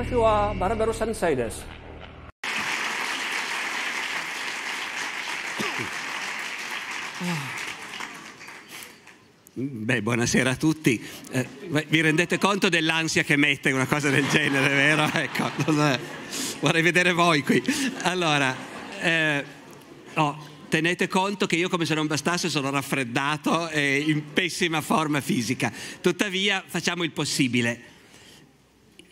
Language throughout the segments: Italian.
私はバルバロ3歳です。Beh, buonasera a tutti. Eh, vi rendete conto dell'ansia che mette una cosa del genere, vero? Ecco, vorrei vedere voi qui. Allora, eh, oh, tenete conto che io come se non bastasse sono raffreddato e in pessima forma fisica. Tuttavia facciamo il possibile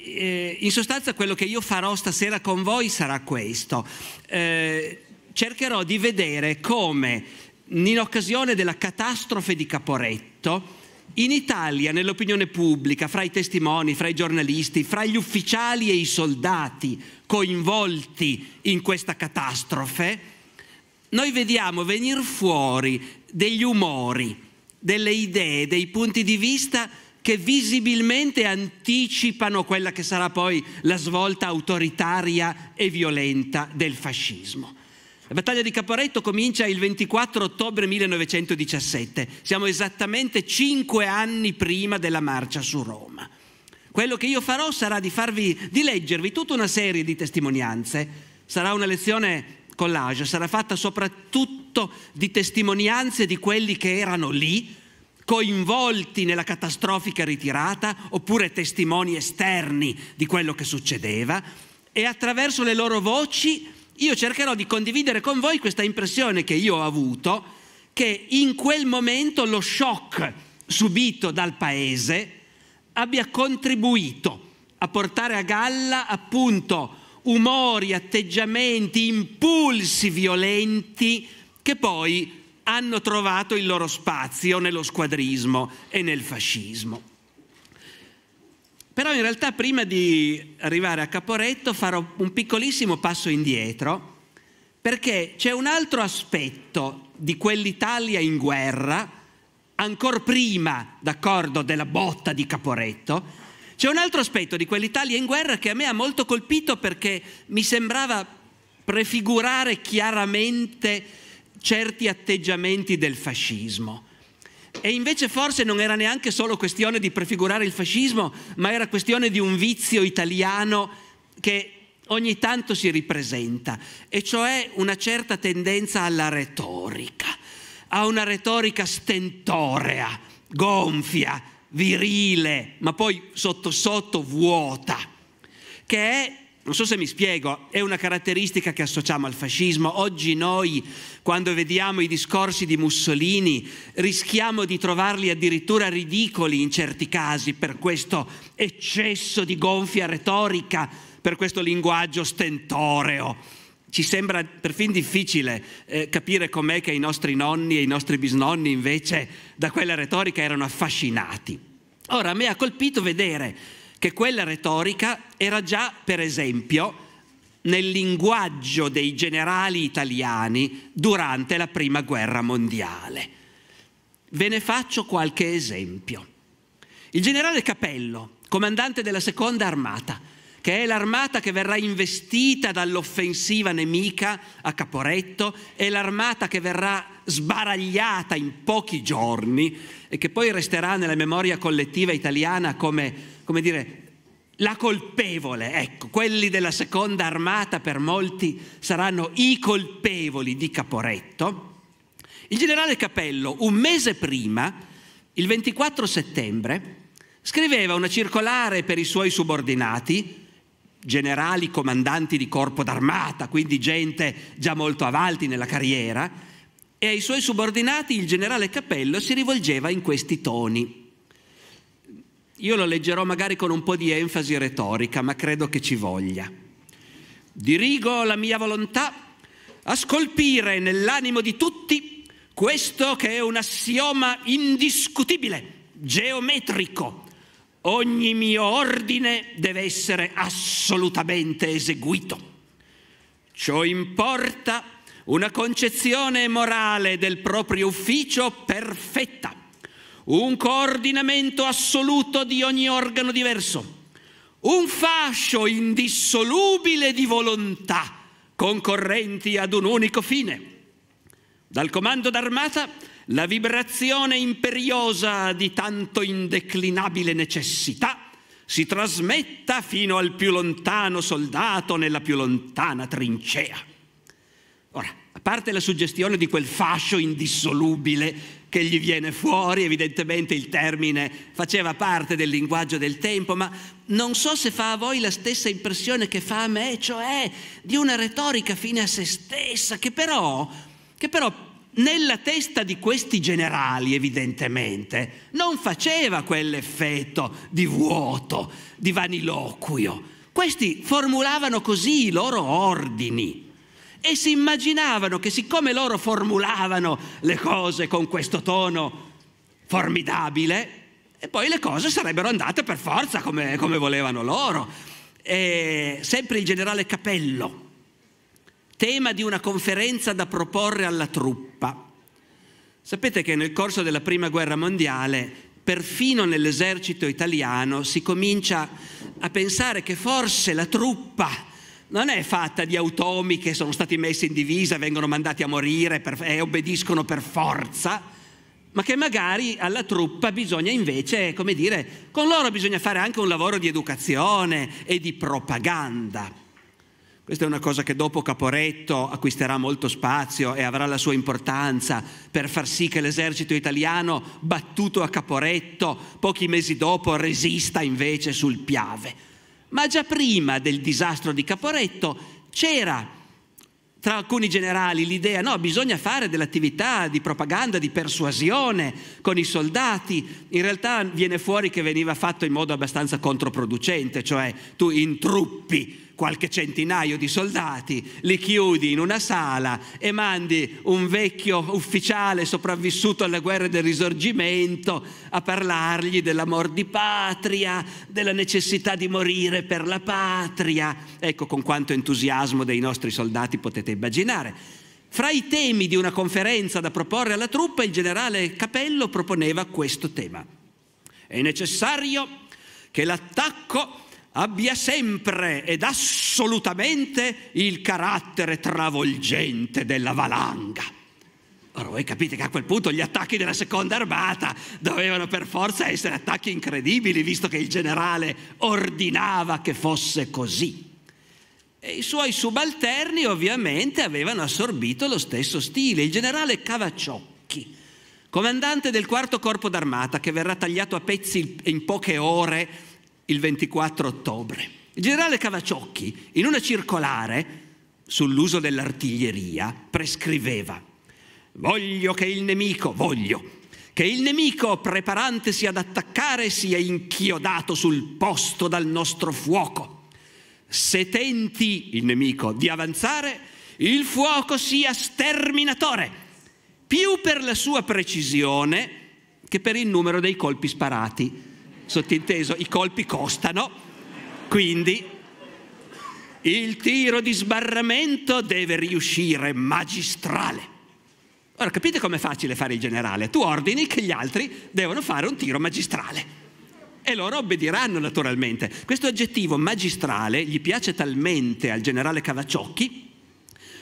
eh, in sostanza quello che io farò stasera con voi sarà questo. Eh, cercherò di vedere come in occasione della catastrofe di Caporetto, in Italia, nell'opinione pubblica, fra i testimoni, fra i giornalisti, fra gli ufficiali e i soldati coinvolti in questa catastrofe, noi vediamo venire fuori degli umori, delle idee, dei punti di vista che visibilmente anticipano quella che sarà poi la svolta autoritaria e violenta del fascismo. La battaglia di Caporetto comincia il 24 ottobre 1917, siamo esattamente cinque anni prima della marcia su Roma. Quello che io farò sarà di, farvi, di leggervi tutta una serie di testimonianze, sarà una lezione collage, sarà fatta soprattutto di testimonianze di quelli che erano lì, coinvolti nella catastrofica ritirata oppure testimoni esterni di quello che succedeva e attraverso le loro voci io cercherò di condividere con voi questa impressione che io ho avuto che in quel momento lo shock subito dal paese abbia contribuito a portare a galla appunto umori, atteggiamenti, impulsi violenti che poi hanno trovato il loro spazio nello squadrismo e nel fascismo. Però in realtà prima di arrivare a Caporetto farò un piccolissimo passo indietro perché c'è un altro aspetto di quell'Italia in guerra, ancora prima, d'accordo, della botta di Caporetto, c'è un altro aspetto di quell'Italia in guerra che a me ha molto colpito perché mi sembrava prefigurare chiaramente certi atteggiamenti del fascismo. E invece forse non era neanche solo questione di prefigurare il fascismo, ma era questione di un vizio italiano che ogni tanto si ripresenta, e cioè una certa tendenza alla retorica, a una retorica stentorea, gonfia, virile, ma poi sotto sotto vuota, che è non so se mi spiego, è una caratteristica che associamo al fascismo. Oggi noi, quando vediamo i discorsi di Mussolini, rischiamo di trovarli addirittura ridicoli in certi casi per questo eccesso di gonfia retorica, per questo linguaggio stentoreo. Ci sembra perfino difficile eh, capire com'è che i nostri nonni e i nostri bisnonni invece da quella retorica erano affascinati. Ora, a me ha colpito vedere che quella retorica era già, per esempio, nel linguaggio dei generali italiani durante la Prima Guerra Mondiale. Ve ne faccio qualche esempio. Il generale Capello, comandante della seconda armata, che è l'armata che verrà investita dall'offensiva nemica a Caporetto, è l'armata che verrà sbaragliata in pochi giorni e che poi resterà nella memoria collettiva italiana come, come dire, la colpevole, ecco, quelli della seconda armata per molti saranno i colpevoli di Caporetto. Il generale Capello, un mese prima, il 24 settembre, scriveva una circolare per i suoi subordinati generali comandanti di corpo d'armata, quindi gente già molto avanti nella carriera, e ai suoi subordinati il generale Cappello si rivolgeva in questi toni. Io lo leggerò magari con un po' di enfasi retorica, ma credo che ci voglia. Dirigo la mia volontà a scolpire nell'animo di tutti questo che è un assioma indiscutibile, geometrico, ogni mio ordine deve essere assolutamente eseguito. Ciò importa una concezione morale del proprio ufficio perfetta, un coordinamento assoluto di ogni organo diverso, un fascio indissolubile di volontà concorrenti ad un unico fine. Dal comando d'armata la vibrazione imperiosa di tanto indeclinabile necessità si trasmetta fino al più lontano soldato nella più lontana trincea. Ora, a parte la suggestione di quel fascio indissolubile che gli viene fuori, evidentemente il termine faceva parte del linguaggio del tempo, ma non so se fa a voi la stessa impressione che fa a me, cioè di una retorica fine a se stessa, che però, che però nella testa di questi generali, evidentemente, non faceva quell'effetto di vuoto, di vaniloquio. Questi formulavano così i loro ordini e si immaginavano che siccome loro formulavano le cose con questo tono formidabile, e poi le cose sarebbero andate per forza come, come volevano loro. E sempre il generale Capello, tema di una conferenza da proporre alla truppa Sapete che nel corso della Prima Guerra Mondiale, perfino nell'esercito italiano, si comincia a pensare che forse la truppa non è fatta di automi che sono stati messi in divisa, vengono mandati a morire per, e obbediscono per forza, ma che magari alla truppa bisogna invece, come dire, con loro bisogna fare anche un lavoro di educazione e di propaganda. Questa è una cosa che dopo Caporetto acquisterà molto spazio e avrà la sua importanza per far sì che l'esercito italiano, battuto a Caporetto, pochi mesi dopo resista invece sul Piave. Ma già prima del disastro di Caporetto c'era tra alcuni generali l'idea no, bisogna fare dell'attività di propaganda, di persuasione con i soldati, in realtà viene fuori che veniva fatto in modo abbastanza controproducente, cioè tu intruppi qualche centinaio di soldati, li chiudi in una sala e mandi un vecchio ufficiale sopravvissuto alle guerre del risorgimento a parlargli dell'amor di patria, della necessità di morire per la patria. Ecco con quanto entusiasmo dei nostri soldati potete immaginare. Fra i temi di una conferenza da proporre alla truppa, il generale Capello proponeva questo tema. È necessario che l'attacco abbia sempre ed assolutamente il carattere travolgente della valanga. Ora voi capite che a quel punto gli attacchi della seconda armata dovevano per forza essere attacchi incredibili, visto che il generale ordinava che fosse così. E I suoi subalterni ovviamente avevano assorbito lo stesso stile. Il generale Cavacciocchi, comandante del quarto corpo d'armata, che verrà tagliato a pezzi in poche ore il 24 ottobre. Il generale Cavaciocchi, in una circolare sull'uso dell'artiglieria, prescriveva Voglio che il nemico, voglio che il nemico, preparandosi ad attaccare, sia inchiodato sul posto dal nostro fuoco. Se tenti il nemico di avanzare, il fuoco sia sterminatore, più per la sua precisione che per il numero dei colpi sparati sottinteso, i colpi costano, quindi il tiro di sbarramento deve riuscire magistrale. Ora capite com'è facile fare il generale? Tu ordini che gli altri devono fare un tiro magistrale e loro obbediranno naturalmente. Questo aggettivo magistrale gli piace talmente al generale Cavacciocchi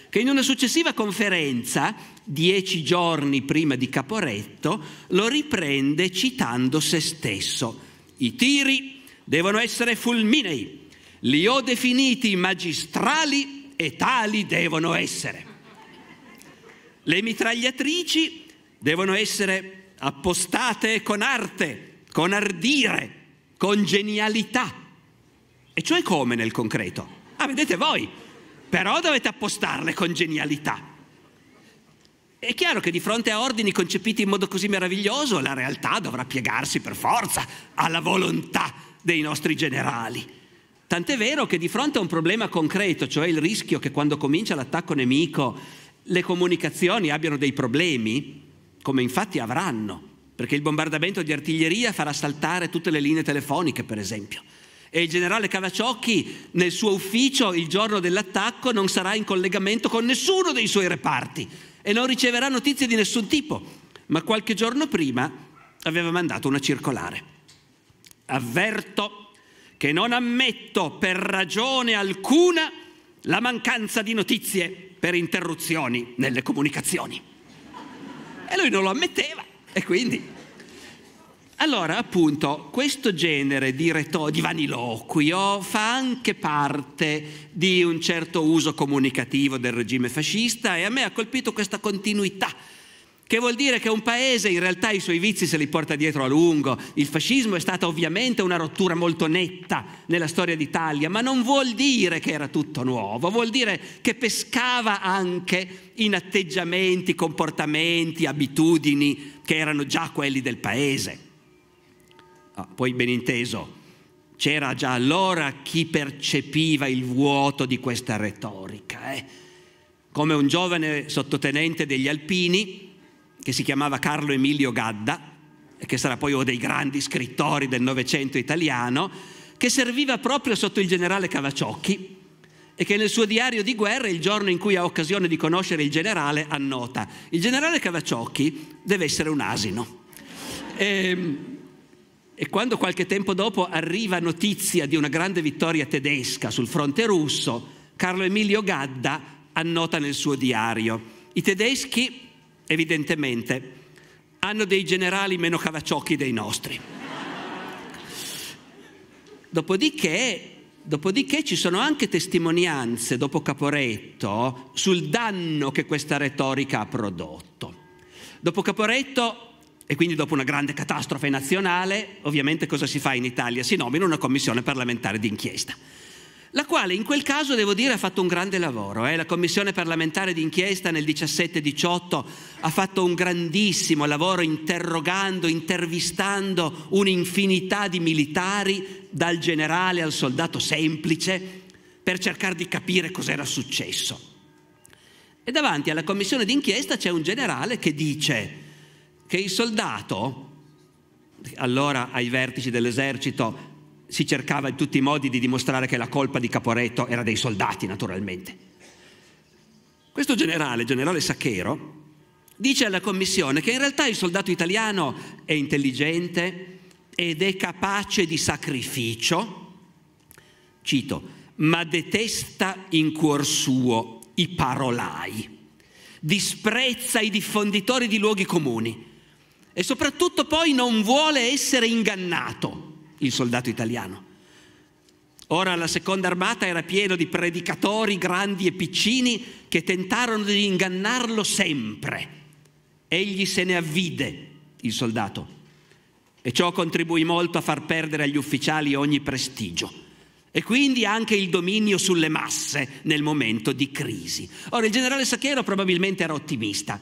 che in una successiva conferenza, dieci giorni prima di Caporetto, lo riprende citando se stesso. I tiri devono essere fulminei, li ho definiti magistrali e tali devono essere. Le mitragliatrici devono essere appostate con arte, con ardire, con genialità. E cioè come nel concreto? Ah, vedete voi, però dovete appostarle con genialità. È chiaro che di fronte a ordini concepiti in modo così meraviglioso, la realtà dovrà piegarsi per forza alla volontà dei nostri generali. Tant'è vero che di fronte a un problema concreto, cioè il rischio che quando comincia l'attacco nemico le comunicazioni abbiano dei problemi, come infatti avranno, perché il bombardamento di artiglieria farà saltare tutte le linee telefoniche, per esempio. E il generale Cavaciocchi nel suo ufficio il giorno dell'attacco non sarà in collegamento con nessuno dei suoi reparti, e non riceverà notizie di nessun tipo, ma qualche giorno prima aveva mandato una circolare. Avverto che non ammetto per ragione alcuna la mancanza di notizie per interruzioni nelle comunicazioni. E lui non lo ammetteva e quindi allora, appunto, questo genere di, retor- di vaniloquio fa anche parte di un certo uso comunicativo del regime fascista e a me ha colpito questa continuità che vuol dire che un paese in realtà i suoi vizi se li porta dietro a lungo. Il fascismo è stata ovviamente una rottura molto netta nella storia d'Italia, ma non vuol dire che era tutto nuovo, vuol dire che pescava anche in atteggiamenti, comportamenti, abitudini che erano già quelli del paese. Ah, poi ben inteso, c'era già allora chi percepiva il vuoto di questa retorica. Eh? Come un giovane sottotenente degli Alpini, che si chiamava Carlo Emilio Gadda, e che sarà poi uno dei grandi scrittori del Novecento italiano, che serviva proprio sotto il generale Cavaciocchi e che nel suo diario di guerra, il giorno in cui ha occasione di conoscere il generale, annota. Il generale Cavaciocchi deve essere un asino. E, ehm, e quando qualche tempo dopo arriva notizia di una grande vittoria tedesca sul fronte russo, Carlo Emilio Gadda annota nel suo diario, i tedeschi evidentemente hanno dei generali meno cavacciocchi dei nostri. dopodiché, dopodiché ci sono anche testimonianze dopo Caporetto sul danno che questa retorica ha prodotto. Dopo Caporetto e quindi dopo una grande catastrofe nazionale, ovviamente cosa si fa in Italia? Si nomina una commissione parlamentare d'inchiesta, la quale in quel caso, devo dire, ha fatto un grande lavoro. Eh? La commissione parlamentare d'inchiesta nel 17-18 ha fatto un grandissimo lavoro interrogando, intervistando un'infinità di militari, dal generale al soldato semplice, per cercare di capire cos'era successo. E davanti alla commissione d'inchiesta c'è un generale che dice che il soldato, allora ai vertici dell'esercito si cercava in tutti i modi di dimostrare che la colpa di Caporetto era dei soldati, naturalmente. Questo generale, generale Sacchero, dice alla commissione che in realtà il soldato italiano è intelligente ed è capace di sacrificio, cito, ma detesta in cuor suo i parolai, disprezza i diffonditori di luoghi comuni e soprattutto poi non vuole essere ingannato il soldato italiano. Ora la seconda armata era piena di predicatori grandi e piccini che tentarono di ingannarlo sempre. Egli se ne avvide, il soldato, e ciò contribuì molto a far perdere agli ufficiali ogni prestigio e quindi anche il dominio sulle masse nel momento di crisi. Ora il generale Sacchero probabilmente era ottimista,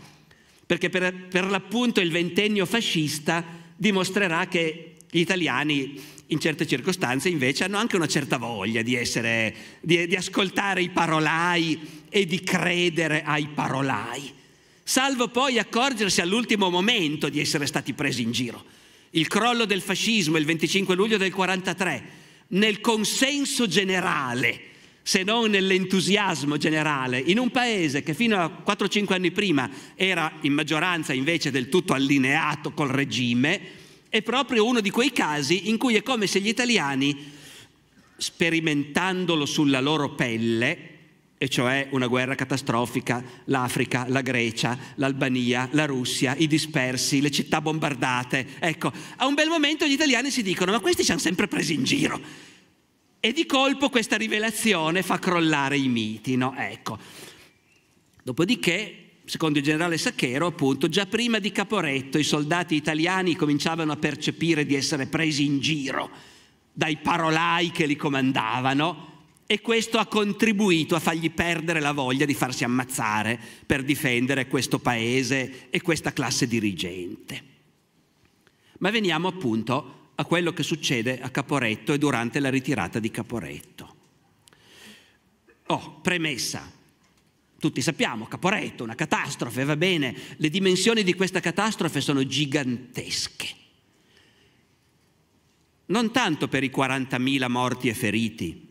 perché per, per l'appunto il ventennio fascista dimostrerà che gli italiani in certe circostanze invece hanno anche una certa voglia di, essere, di, di, ascoltare i parolai e di credere ai parolai, salvo poi accorgersi all'ultimo momento di essere stati presi in giro. Il crollo del fascismo il 25 luglio del 1943, nel consenso generale se non nell'entusiasmo generale, in un paese che fino a 4-5 anni prima era in maggioranza invece del tutto allineato col regime, è proprio uno di quei casi in cui è come se gli italiani, sperimentandolo sulla loro pelle, e cioè una guerra catastrofica, l'Africa, la Grecia, l'Albania, la Russia, i dispersi, le città bombardate. Ecco, a un bel momento gli italiani si dicono, ma questi ci hanno sempre presi in giro e di colpo questa rivelazione fa crollare i miti, no? Ecco. Dopodiché secondo il generale Sacchero, appunto, già prima di Caporetto i soldati italiani cominciavano a percepire di essere presi in giro dai parolai che li comandavano e questo ha contribuito a fargli perdere la voglia di farsi ammazzare per difendere questo paese e questa classe dirigente. Ma veniamo appunto a a quello che succede a Caporetto e durante la ritirata di Caporetto. Oh, premessa. Tutti sappiamo, Caporetto, una catastrofe, va bene, le dimensioni di questa catastrofe sono gigantesche. Non tanto per i 40.000 morti e feriti,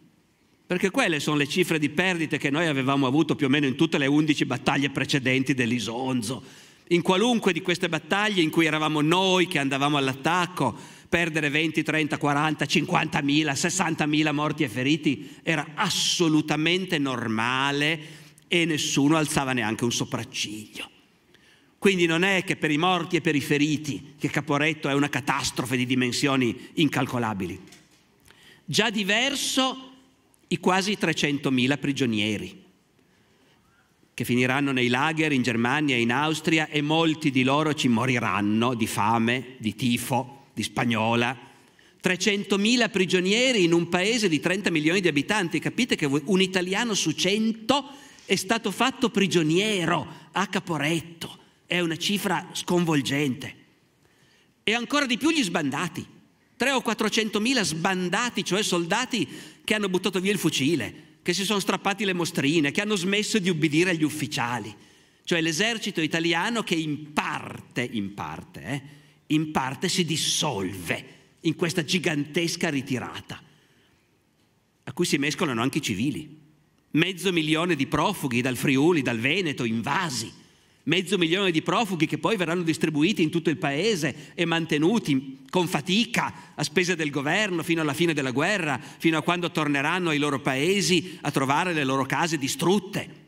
perché quelle sono le cifre di perdite che noi avevamo avuto più o meno in tutte le 11 battaglie precedenti dell'Isonzo. In qualunque di queste battaglie in cui eravamo noi che andavamo all'attacco, perdere 20, 30, 40, 50 mila, 60 mila morti e feriti era assolutamente normale e nessuno alzava neanche un sopracciglio. Quindi non è che per i morti e per i feriti che Caporetto è una catastrofe di dimensioni incalcolabili. Già diverso i quasi 300.000 prigionieri che finiranno nei lager in Germania e in Austria e molti di loro ci moriranno di fame, di tifo, di Spagnola, 300.000 prigionieri in un paese di 30 milioni di abitanti, capite che un italiano su 100 è stato fatto prigioniero a Caporetto, è una cifra sconvolgente. E ancora di più gli sbandati, 3 o 400.000 sbandati, cioè soldati che hanno buttato via il fucile, che si sono strappati le mostrine, che hanno smesso di ubbidire agli ufficiali, cioè l'esercito italiano che in parte, in parte, eh, in parte si dissolve in questa gigantesca ritirata, a cui si mescolano anche i civili. Mezzo milione di profughi dal Friuli, dal Veneto, invasi. Mezzo milione di profughi che poi verranno distribuiti in tutto il paese e mantenuti con fatica a spese del governo fino alla fine della guerra, fino a quando torneranno ai loro paesi a trovare le loro case distrutte.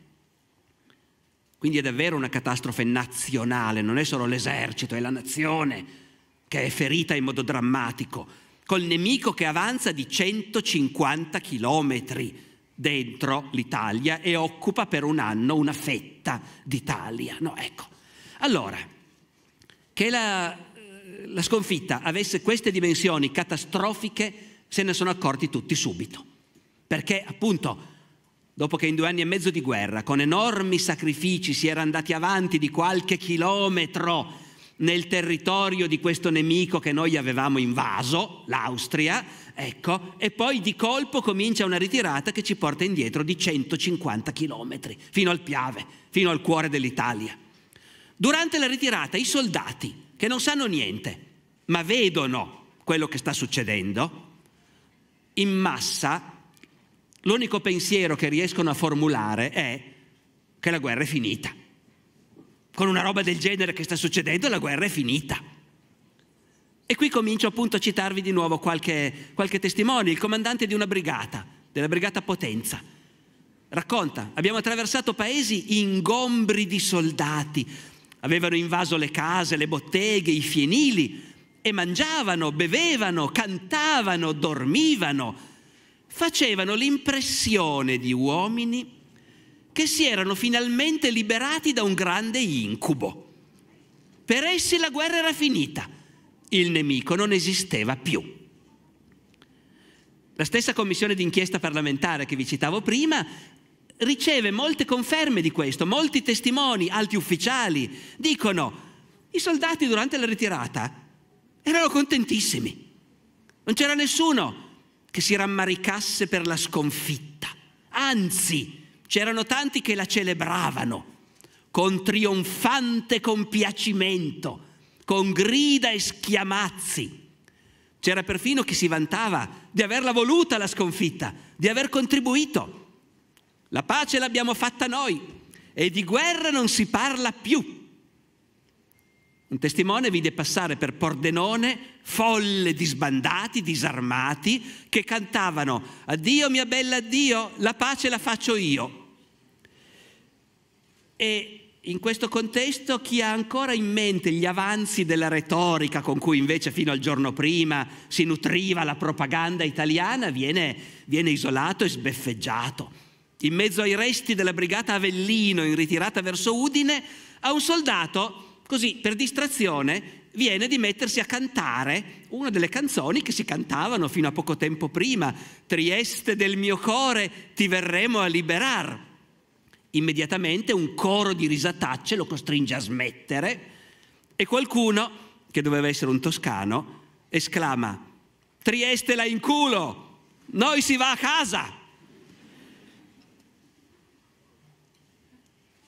Quindi è davvero una catastrofe nazionale, non è solo l'esercito, è la nazione che è ferita in modo drammatico, col nemico che avanza di 150 chilometri dentro l'Italia e occupa per un anno una fetta d'Italia. No, ecco. Allora, che la, la sconfitta avesse queste dimensioni catastrofiche se ne sono accorti tutti subito, perché appunto dopo che in due anni e mezzo di guerra, con enormi sacrifici, si era andati avanti di qualche chilometro nel territorio di questo nemico che noi avevamo invaso, l'Austria, ecco, e poi di colpo comincia una ritirata che ci porta indietro di 150 chilometri, fino al Piave, fino al cuore dell'Italia. Durante la ritirata i soldati, che non sanno niente, ma vedono quello che sta succedendo, in massa L'unico pensiero che riescono a formulare è che la guerra è finita. Con una roba del genere che sta succedendo, la guerra è finita. E qui comincio appunto a citarvi di nuovo qualche, qualche testimone, il comandante di una brigata, della brigata Potenza. Racconta, abbiamo attraversato paesi ingombri di soldati, avevano invaso le case, le botteghe, i fienili e mangiavano, bevevano, cantavano, dormivano facevano l'impressione di uomini che si erano finalmente liberati da un grande incubo. Per essi la guerra era finita, il nemico non esisteva più. La stessa commissione d'inchiesta parlamentare che vi citavo prima riceve molte conferme di questo, molti testimoni, alti ufficiali, dicono i soldati durante la ritirata erano contentissimi, non c'era nessuno che si rammaricasse per la sconfitta. Anzi, c'erano tanti che la celebravano con trionfante compiacimento, con grida e schiamazzi. C'era perfino chi si vantava di averla voluta la sconfitta, di aver contribuito. La pace l'abbiamo fatta noi e di guerra non si parla più. Un testimone vide passare per Pordenone folle di sbandati, disarmati, che cantavano Addio mia bella addio, la pace la faccio io. E in questo contesto chi ha ancora in mente gli avanzi della retorica con cui invece fino al giorno prima si nutriva la propaganda italiana viene, viene, isolato e sbeffeggiato. In mezzo ai resti della brigata Avellino in ritirata verso Udine, a un soldato così per distrazione viene di mettersi a cantare una delle canzoni che si cantavano fino a poco tempo prima, Trieste del mio cuore, ti verremo a liberar. Immediatamente un coro di risatacce lo costringe a smettere e qualcuno, che doveva essere un toscano, esclama, Trieste la in culo, noi si va a casa.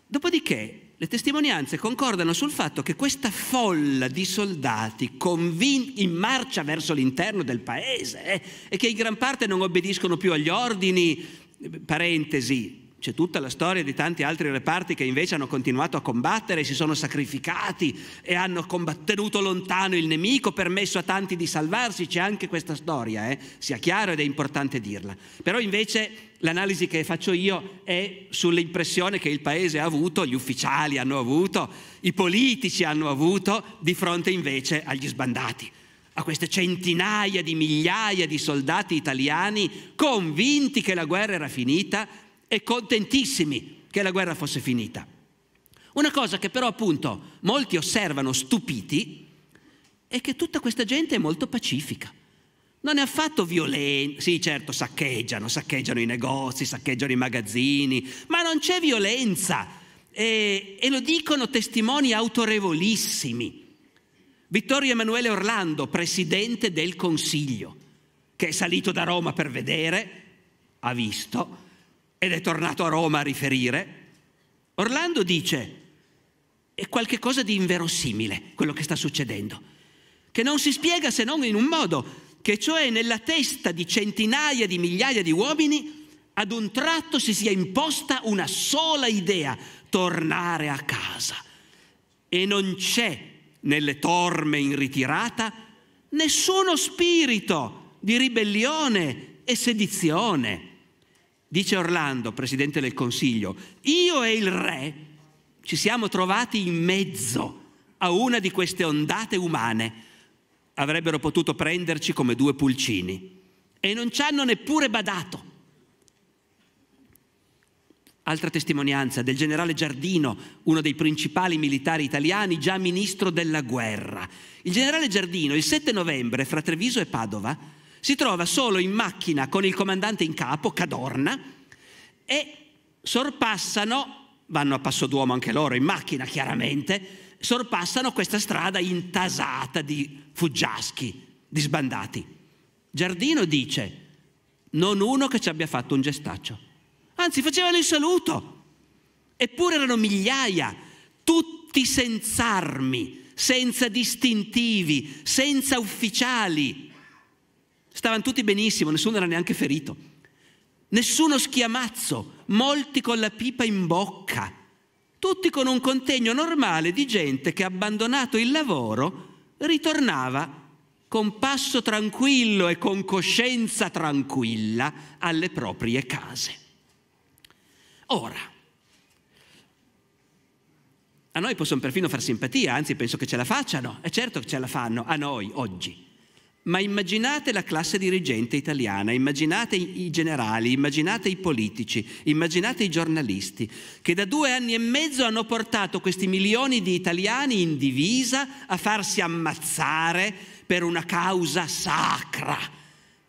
Dopodiché le testimonianze concordano sul fatto che questa folla di soldati convinti in marcia verso l'interno del paese eh, e che in gran parte non obbediscono più agli ordini, eh, parentesi, c'è tutta la storia di tanti altri reparti che invece hanno continuato a combattere, si sono sacrificati e hanno combattuto lontano il nemico, permesso a tanti di salvarsi, c'è anche questa storia, eh? sia chiaro ed è importante dirla. Però invece l'analisi che faccio io è sull'impressione che il Paese ha avuto, gli ufficiali hanno avuto, i politici hanno avuto di fronte invece agli sbandati, a queste centinaia di migliaia di soldati italiani convinti che la guerra era finita e contentissimi che la guerra fosse finita. Una cosa che però appunto molti osservano stupiti è che tutta questa gente è molto pacifica non è affatto violento. Sì, certo, saccheggiano, saccheggiano i negozi, saccheggiano i magazzini, ma non c'è violenza. E, e lo dicono testimoni autorevolissimi. Vittorio Emanuele Orlando, presidente del Consiglio, che è salito da Roma per vedere, ha visto ed è tornato a Roma a riferire. Orlando dice, è qualcosa di inverosimile quello che sta succedendo, che non si spiega se non in un modo, che cioè nella testa di centinaia di migliaia di uomini ad un tratto si sia imposta una sola idea, tornare a casa. E non c'è nelle torme in ritirata nessuno spirito di ribellione e sedizione. Dice Orlando, presidente del Consiglio, io e il re ci siamo trovati in mezzo a una di queste ondate umane avrebbero potuto prenderci come due pulcini e non ci hanno neppure badato. Altra testimonianza del generale Giardino, uno dei principali militari italiani, già ministro della guerra. Il generale Giardino il 7 novembre fra Treviso e Padova si trova solo in macchina con il comandante in capo, Cadorna, e sorpassano, vanno a passo d'uomo anche loro in macchina chiaramente, sorpassano questa strada intasata di fuggiaschi, disbandati. Giardino dice, non uno che ci abbia fatto un gestaccio. Anzi, facevano il saluto. Eppure erano migliaia, tutti senza armi, senza distintivi, senza ufficiali. Stavano tutti benissimo, nessuno era neanche ferito. Nessuno schiamazzo, molti con la pipa in bocca. Tutti con un contegno normale di gente che ha abbandonato il lavoro ritornava con passo tranquillo e con coscienza tranquilla alle proprie case. Ora, a noi possono perfino far simpatia, anzi penso che ce la facciano, è certo che ce la fanno a noi oggi. Ma immaginate la classe dirigente italiana, immaginate i generali, immaginate i politici, immaginate i giornalisti, che da due anni e mezzo hanno portato questi milioni di italiani in divisa a farsi ammazzare per una causa sacra,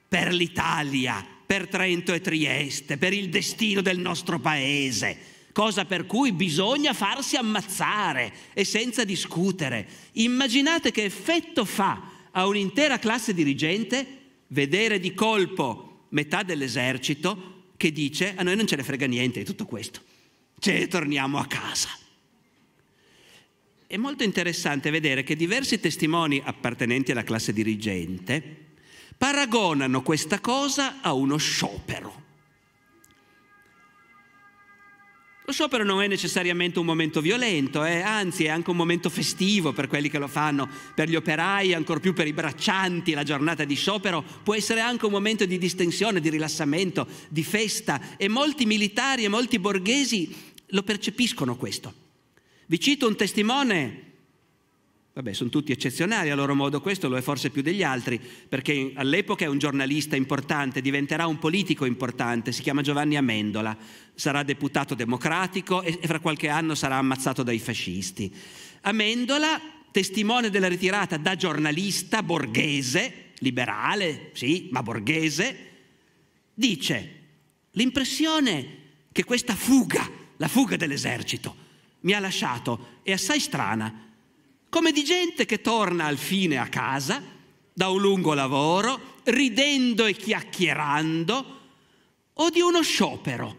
per l'Italia, per Trento e Trieste, per il destino del nostro paese cosa per cui bisogna farsi ammazzare e senza discutere. Immaginate che effetto fa a un'intera classe dirigente vedere di colpo metà dell'esercito che dice a noi non ce ne frega niente di tutto questo, ce cioè, ne torniamo a casa. È molto interessante vedere che diversi testimoni appartenenti alla classe dirigente paragonano questa cosa a uno sciopero. Lo sciopero non è necessariamente un momento violento, eh? anzi è anche un momento festivo per quelli che lo fanno, per gli operai, ancor più per i braccianti, la giornata di sciopero può essere anche un momento di distensione, di rilassamento, di festa e molti militari e molti borghesi lo percepiscono questo. Vi cito un testimone Vabbè, sono tutti eccezionali a loro modo, questo lo è forse più degli altri, perché all'epoca è un giornalista importante, diventerà un politico importante, si chiama Giovanni Amendola, sarà deputato democratico e fra qualche anno sarà ammazzato dai fascisti. Amendola, testimone della ritirata da giornalista borghese, liberale, sì, ma borghese, dice l'impressione che questa fuga, la fuga dell'esercito, mi ha lasciato è assai strana come di gente che torna al fine a casa da un lungo lavoro, ridendo e chiacchierando, o di uno sciopero,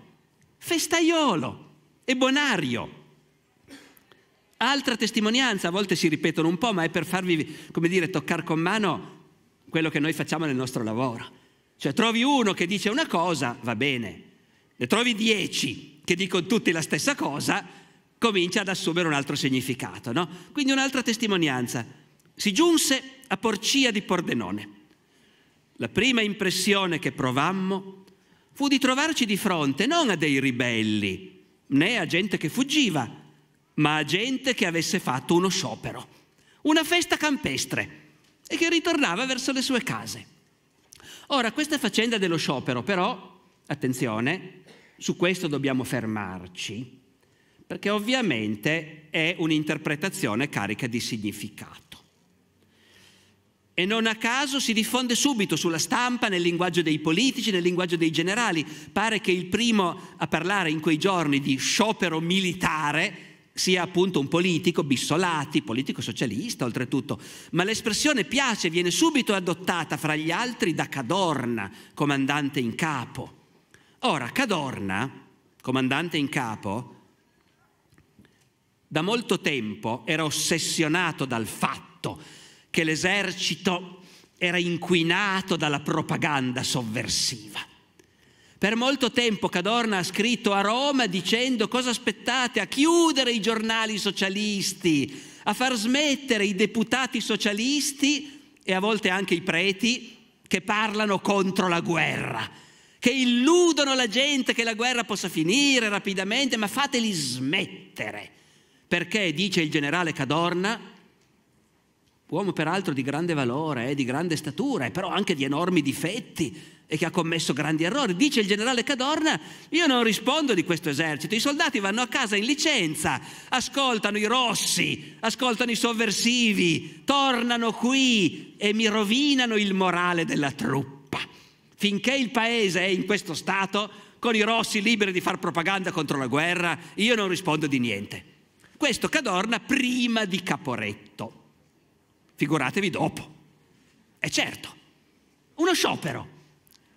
festaiolo e bonario. Altra testimonianza, a volte si ripetono un po', ma è per farvi, come dire, toccare con mano quello che noi facciamo nel nostro lavoro. Cioè trovi uno che dice una cosa, va bene, ne trovi dieci che dicono tutti la stessa cosa, comincia ad assumere un altro significato. No? Quindi un'altra testimonianza. Si giunse a Porcia di Pordenone. La prima impressione che provammo fu di trovarci di fronte non a dei ribelli, né a gente che fuggiva, ma a gente che avesse fatto uno sciopero, una festa campestre e che ritornava verso le sue case. Ora, questa faccenda dello sciopero, però, attenzione, su questo dobbiamo fermarci, perché ovviamente è un'interpretazione carica di significato. E non a caso si diffonde subito sulla stampa, nel linguaggio dei politici, nel linguaggio dei generali. Pare che il primo a parlare in quei giorni di sciopero militare sia appunto un politico, Bissolati, politico socialista oltretutto, ma l'espressione piace, viene subito adottata fra gli altri da Cadorna, comandante in capo. Ora, Cadorna, comandante in capo, da molto tempo era ossessionato dal fatto che l'esercito era inquinato dalla propaganda sovversiva. Per molto tempo Cadorna ha scritto a Roma dicendo cosa aspettate a chiudere i giornali socialisti, a far smettere i deputati socialisti e a volte anche i preti che parlano contro la guerra, che illudono la gente che la guerra possa finire rapidamente, ma fateli smettere perché, dice il generale Cadorna, uomo peraltro di grande valore, eh, di grande statura, e però anche di enormi difetti e che ha commesso grandi errori, dice il generale Cadorna, io non rispondo di questo esercito, i soldati vanno a casa in licenza, ascoltano i rossi, ascoltano i sovversivi, tornano qui e mi rovinano il morale della truppa. Finché il paese è in questo stato, con i rossi liberi di far propaganda contro la guerra, io non rispondo di niente. Questo Cadorna prima di Caporetto. Figuratevi dopo. E certo, uno sciopero.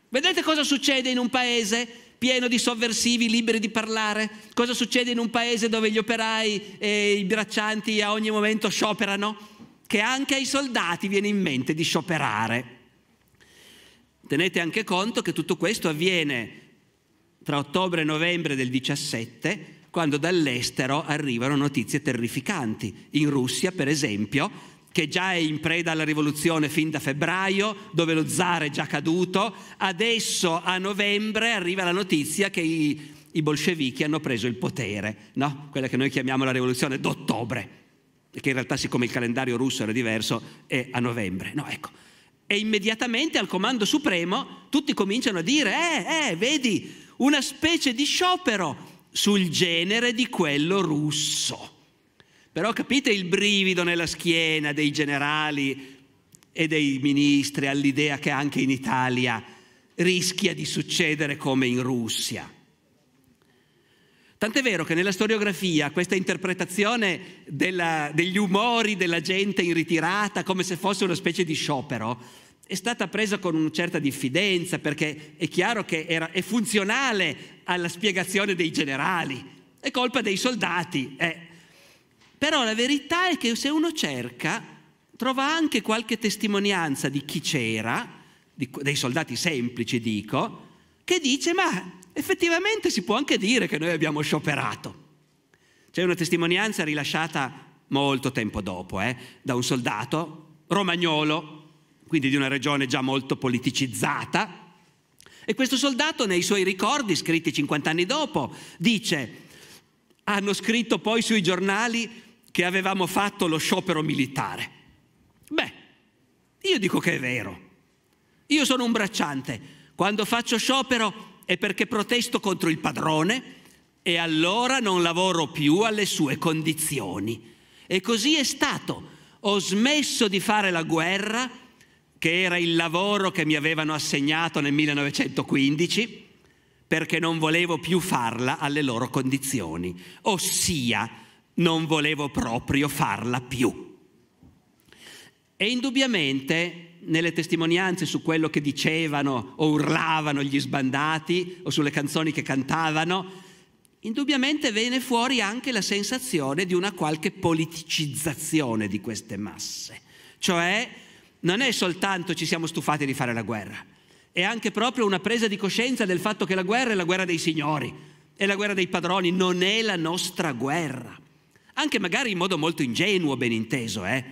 Vedete cosa succede in un paese pieno di sovversivi liberi di parlare? Cosa succede in un paese dove gli operai e i braccianti a ogni momento scioperano? Che anche ai soldati viene in mente di scioperare. Tenete anche conto che tutto questo avviene tra ottobre e novembre del 17, quando dall'estero arrivano notizie terrificanti. In Russia, per esempio, che già è in preda alla rivoluzione fin da febbraio, dove lo zar è già caduto, adesso a novembre arriva la notizia che i, i bolscevichi hanno preso il potere, no? quella che noi chiamiamo la rivoluzione d'ottobre, che in realtà siccome il calendario russo era diverso è a novembre. No, ecco. E immediatamente al comando supremo tutti cominciano a dire, eh, eh, vedi, una specie di sciopero, sul genere di quello russo. Però capite il brivido nella schiena dei generali e dei ministri all'idea che anche in Italia rischia di succedere come in Russia. Tant'è vero che nella storiografia questa interpretazione della, degli umori della gente in ritirata come se fosse una specie di sciopero è stata presa con una certa diffidenza perché è chiaro che era, è funzionale alla spiegazione dei generali, è colpa dei soldati. Eh. Però la verità è che se uno cerca trova anche qualche testimonianza di chi c'era, di, dei soldati semplici dico, che dice ma effettivamente si può anche dire che noi abbiamo scioperato. C'è una testimonianza rilasciata molto tempo dopo eh, da un soldato romagnolo quindi di una regione già molto politicizzata. E questo soldato nei suoi ricordi, scritti 50 anni dopo, dice, hanno scritto poi sui giornali che avevamo fatto lo sciopero militare. Beh, io dico che è vero. Io sono un bracciante. Quando faccio sciopero è perché protesto contro il padrone e allora non lavoro più alle sue condizioni. E così è stato. Ho smesso di fare la guerra che era il lavoro che mi avevano assegnato nel 1915 perché non volevo più farla alle loro condizioni, ossia non volevo proprio farla più. E indubbiamente nelle testimonianze su quello che dicevano o urlavano gli sbandati o sulle canzoni che cantavano, indubbiamente venne fuori anche la sensazione di una qualche politicizzazione di queste masse, cioè non è soltanto ci siamo stufati di fare la guerra, è anche proprio una presa di coscienza del fatto che la guerra è la guerra dei signori, è la guerra dei padroni, non è la nostra guerra. Anche magari in modo molto ingenuo, ben inteso, eh?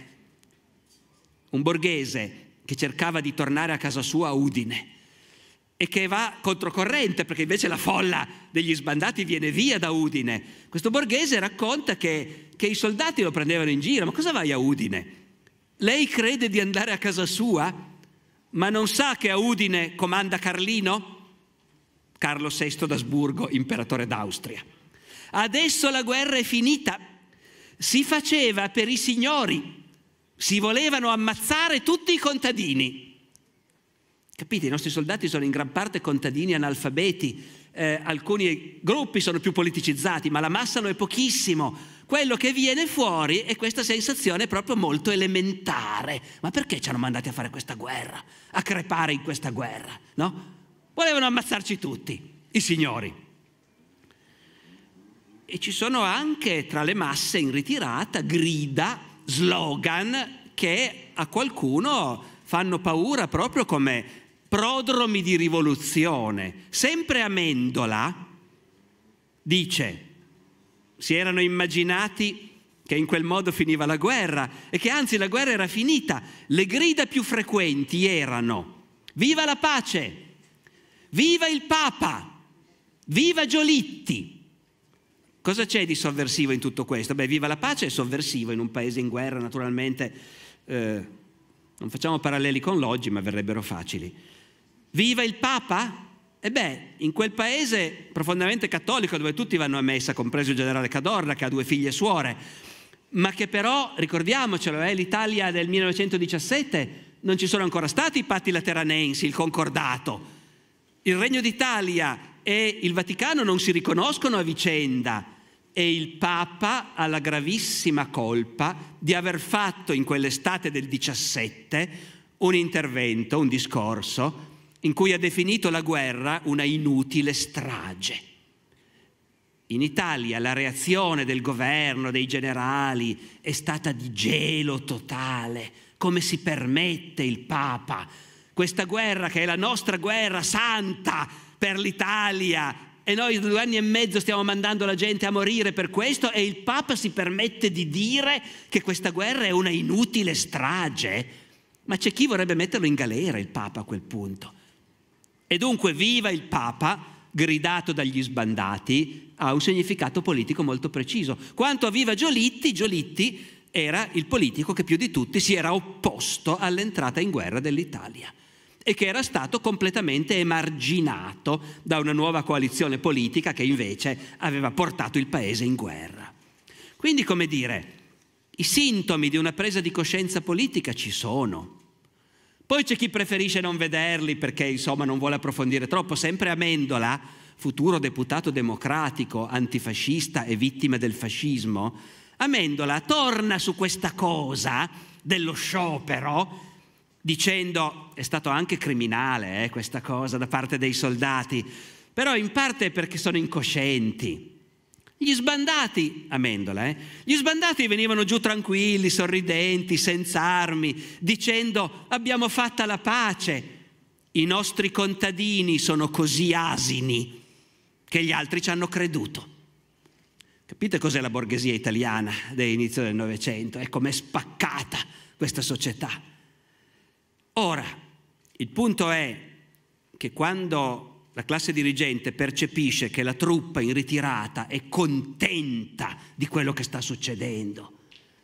Un borghese che cercava di tornare a casa sua a Udine e che va controcorrente perché invece la folla degli sbandati viene via da Udine. Questo borghese racconta che, che i soldati lo prendevano in giro, ma cosa vai a Udine? Lei crede di andare a casa sua, ma non sa che a Udine comanda Carlino? Carlo VI d'Asburgo, imperatore d'Austria. Adesso la guerra è finita. Si faceva per i signori. Si volevano ammazzare tutti i contadini. Capite, i nostri soldati sono in gran parte contadini analfabeti. Eh, alcuni gruppi sono più politicizzati, ma la massa lo è pochissimo quello che viene fuori è questa sensazione proprio molto elementare. Ma perché ci hanno mandati a fare questa guerra? A crepare in questa guerra, no? Volevano ammazzarci tutti, i signori. E ci sono anche tra le masse in ritirata grida, slogan che a qualcuno fanno paura proprio come prodromi di rivoluzione. Sempre Amendola dice si erano immaginati che in quel modo finiva la guerra e che anzi la guerra era finita. Le grida più frequenti erano viva la pace, viva il Papa, viva Giolitti. Cosa c'è di sovversivo in tutto questo? Beh, viva la pace è sovversivo in un paese in guerra, naturalmente. Eh, non facciamo paralleli con l'oggi, ma verrebbero facili. Viva il Papa? E beh, in quel paese profondamente cattolico dove tutti vanno a messa, compreso il generale Cadorna che ha due figlie e suore, ma che però, ricordiamocelo, è eh, l'Italia del 1917, non ci sono ancora stati i patti lateranensi, il concordato. Il Regno d'Italia e il Vaticano non si riconoscono a vicenda e il Papa ha la gravissima colpa di aver fatto in quell'estate del 17 un intervento, un discorso in cui ha definito la guerra una inutile strage. In Italia la reazione del governo, dei generali, è stata di gelo totale. Come si permette il Papa? Questa guerra che è la nostra guerra santa per l'Italia e noi due anni e mezzo stiamo mandando la gente a morire per questo e il Papa si permette di dire che questa guerra è una inutile strage. Ma c'è chi vorrebbe metterlo in galera il Papa a quel punto. E dunque viva il Papa, gridato dagli sbandati, ha un significato politico molto preciso. Quanto a viva Giolitti, Giolitti era il politico che più di tutti si era opposto all'entrata in guerra dell'Italia e che era stato completamente emarginato da una nuova coalizione politica che invece aveva portato il paese in guerra. Quindi, come dire, i sintomi di una presa di coscienza politica ci sono. Poi c'è chi preferisce non vederli perché insomma non vuole approfondire troppo, sempre Amendola, futuro deputato democratico, antifascista e vittima del fascismo, Amendola torna su questa cosa dello sciopero dicendo è stato anche criminale eh, questa cosa da parte dei soldati, però in parte perché sono incoscienti gli sbandati, amendola, eh? gli sbandati venivano giù tranquilli, sorridenti, senza armi, dicendo abbiamo fatta la pace, i nostri contadini sono così asini che gli altri ci hanno creduto. Capite cos'è la borghesia italiana dell'inizio del Novecento È com'è spaccata questa società? Ora, il punto è che quando la classe dirigente percepisce che la truppa in ritirata è contenta di quello che sta succedendo.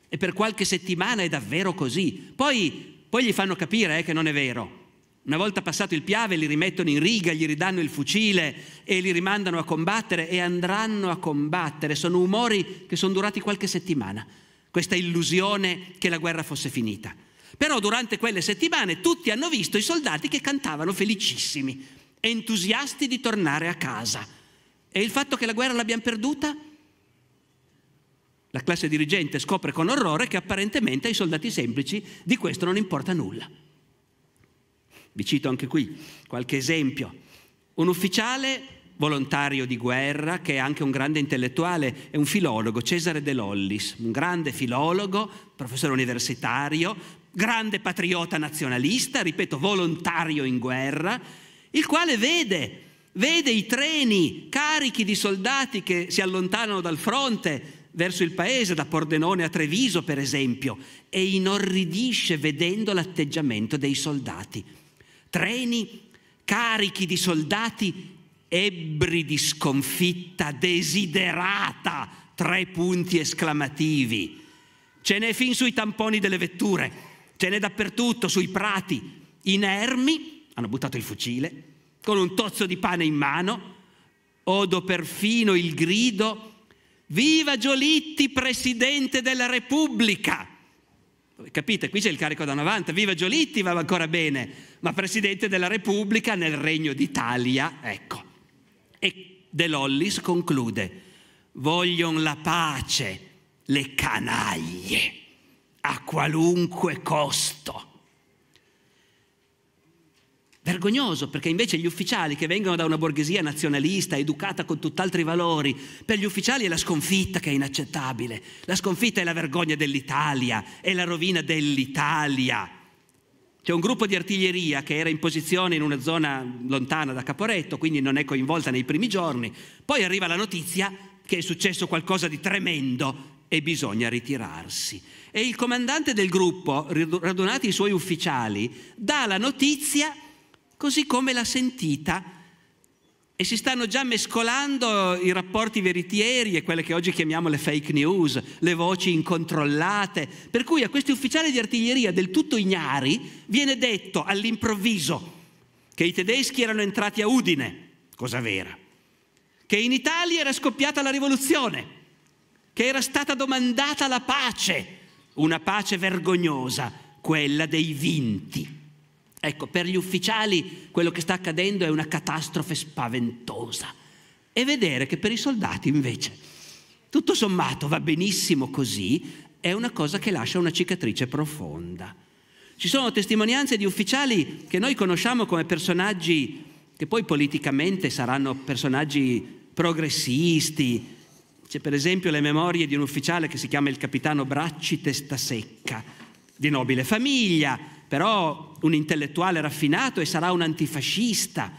E per qualche settimana è davvero così. Poi, poi gli fanno capire eh, che non è vero. Una volta passato il piave li rimettono in riga, gli ridanno il fucile e li rimandano a combattere e andranno a combattere. Sono umori che sono durati qualche settimana, questa illusione che la guerra fosse finita. Però durante quelle settimane tutti hanno visto i soldati che cantavano felicissimi entusiasti di tornare a casa. E il fatto che la guerra l'abbiamo perduta? La classe dirigente scopre con orrore che apparentemente ai soldati semplici di questo non importa nulla. Vi cito anche qui qualche esempio. Un ufficiale volontario di guerra che è anche un grande intellettuale, è un filologo, Cesare De Lollis, un grande filologo, professore universitario, grande patriota nazionalista, ripeto, volontario in guerra, il quale vede, vede i treni carichi di soldati che si allontanano dal fronte verso il paese, da Pordenone a Treviso per esempio, e inorridisce vedendo l'atteggiamento dei soldati. Treni carichi di soldati ebri di sconfitta, desiderata, tre punti esclamativi. Ce n'è fin sui tamponi delle vetture, ce n'è dappertutto, sui prati, inermi hanno buttato il fucile, con un tozzo di pane in mano, odo perfino il grido Viva Giolitti, Presidente della Repubblica! Capite, qui c'è il carico da 90, viva Giolitti, va ancora bene, ma Presidente della Repubblica nel Regno d'Italia, ecco. E De Lollis conclude, vogliono la pace, le canaglie, a qualunque costo. Vergognoso, perché invece gli ufficiali che vengono da una borghesia nazionalista, educata con tutt'altri valori, per gli ufficiali è la sconfitta che è inaccettabile. La sconfitta è la vergogna dell'Italia, è la rovina dell'Italia. C'è un gruppo di artiglieria che era in posizione in una zona lontana da Caporetto, quindi non è coinvolta nei primi giorni. Poi arriva la notizia che è successo qualcosa di tremendo e bisogna ritirarsi. E il comandante del gruppo, radunati i suoi ufficiali, dà la notizia così come l'ha sentita. E si stanno già mescolando i rapporti veritieri e quelle che oggi chiamiamo le fake news, le voci incontrollate. Per cui a questi ufficiali di artiglieria del tutto ignari viene detto all'improvviso che i tedeschi erano entrati a Udine, cosa vera, che in Italia era scoppiata la rivoluzione, che era stata domandata la pace, una pace vergognosa, quella dei vinti. Ecco, per gli ufficiali quello che sta accadendo è una catastrofe spaventosa. E vedere che per i soldati invece, tutto sommato, va benissimo così, è una cosa che lascia una cicatrice profonda. Ci sono testimonianze di ufficiali che noi conosciamo come personaggi che poi politicamente saranno personaggi progressisti. C'è per esempio le memorie di un ufficiale che si chiama il capitano Bracci Testasecca, di nobile famiglia, però un intellettuale raffinato e sarà un antifascista.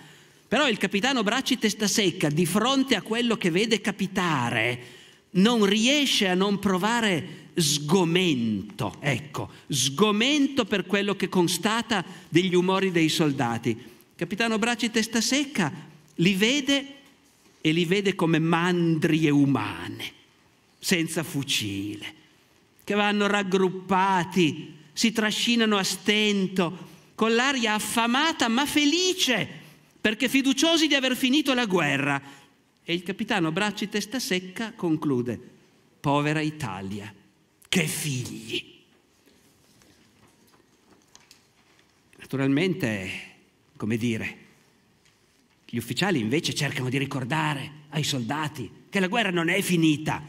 Però il capitano Bracci testa secca, di fronte a quello che vede capitare, non riesce a non provare sgomento, ecco, sgomento per quello che constata degli umori dei soldati. Capitano Bracci testa secca li vede e li vede come mandrie umane, senza fucile, che vanno raggruppati si trascinano a stento, con l'aria affamata ma felice, perché fiduciosi di aver finito la guerra. E il capitano Bracci Testa Secca conclude, povera Italia, che figli! Naturalmente, come dire, gli ufficiali invece cercano di ricordare ai soldati che la guerra non è finita,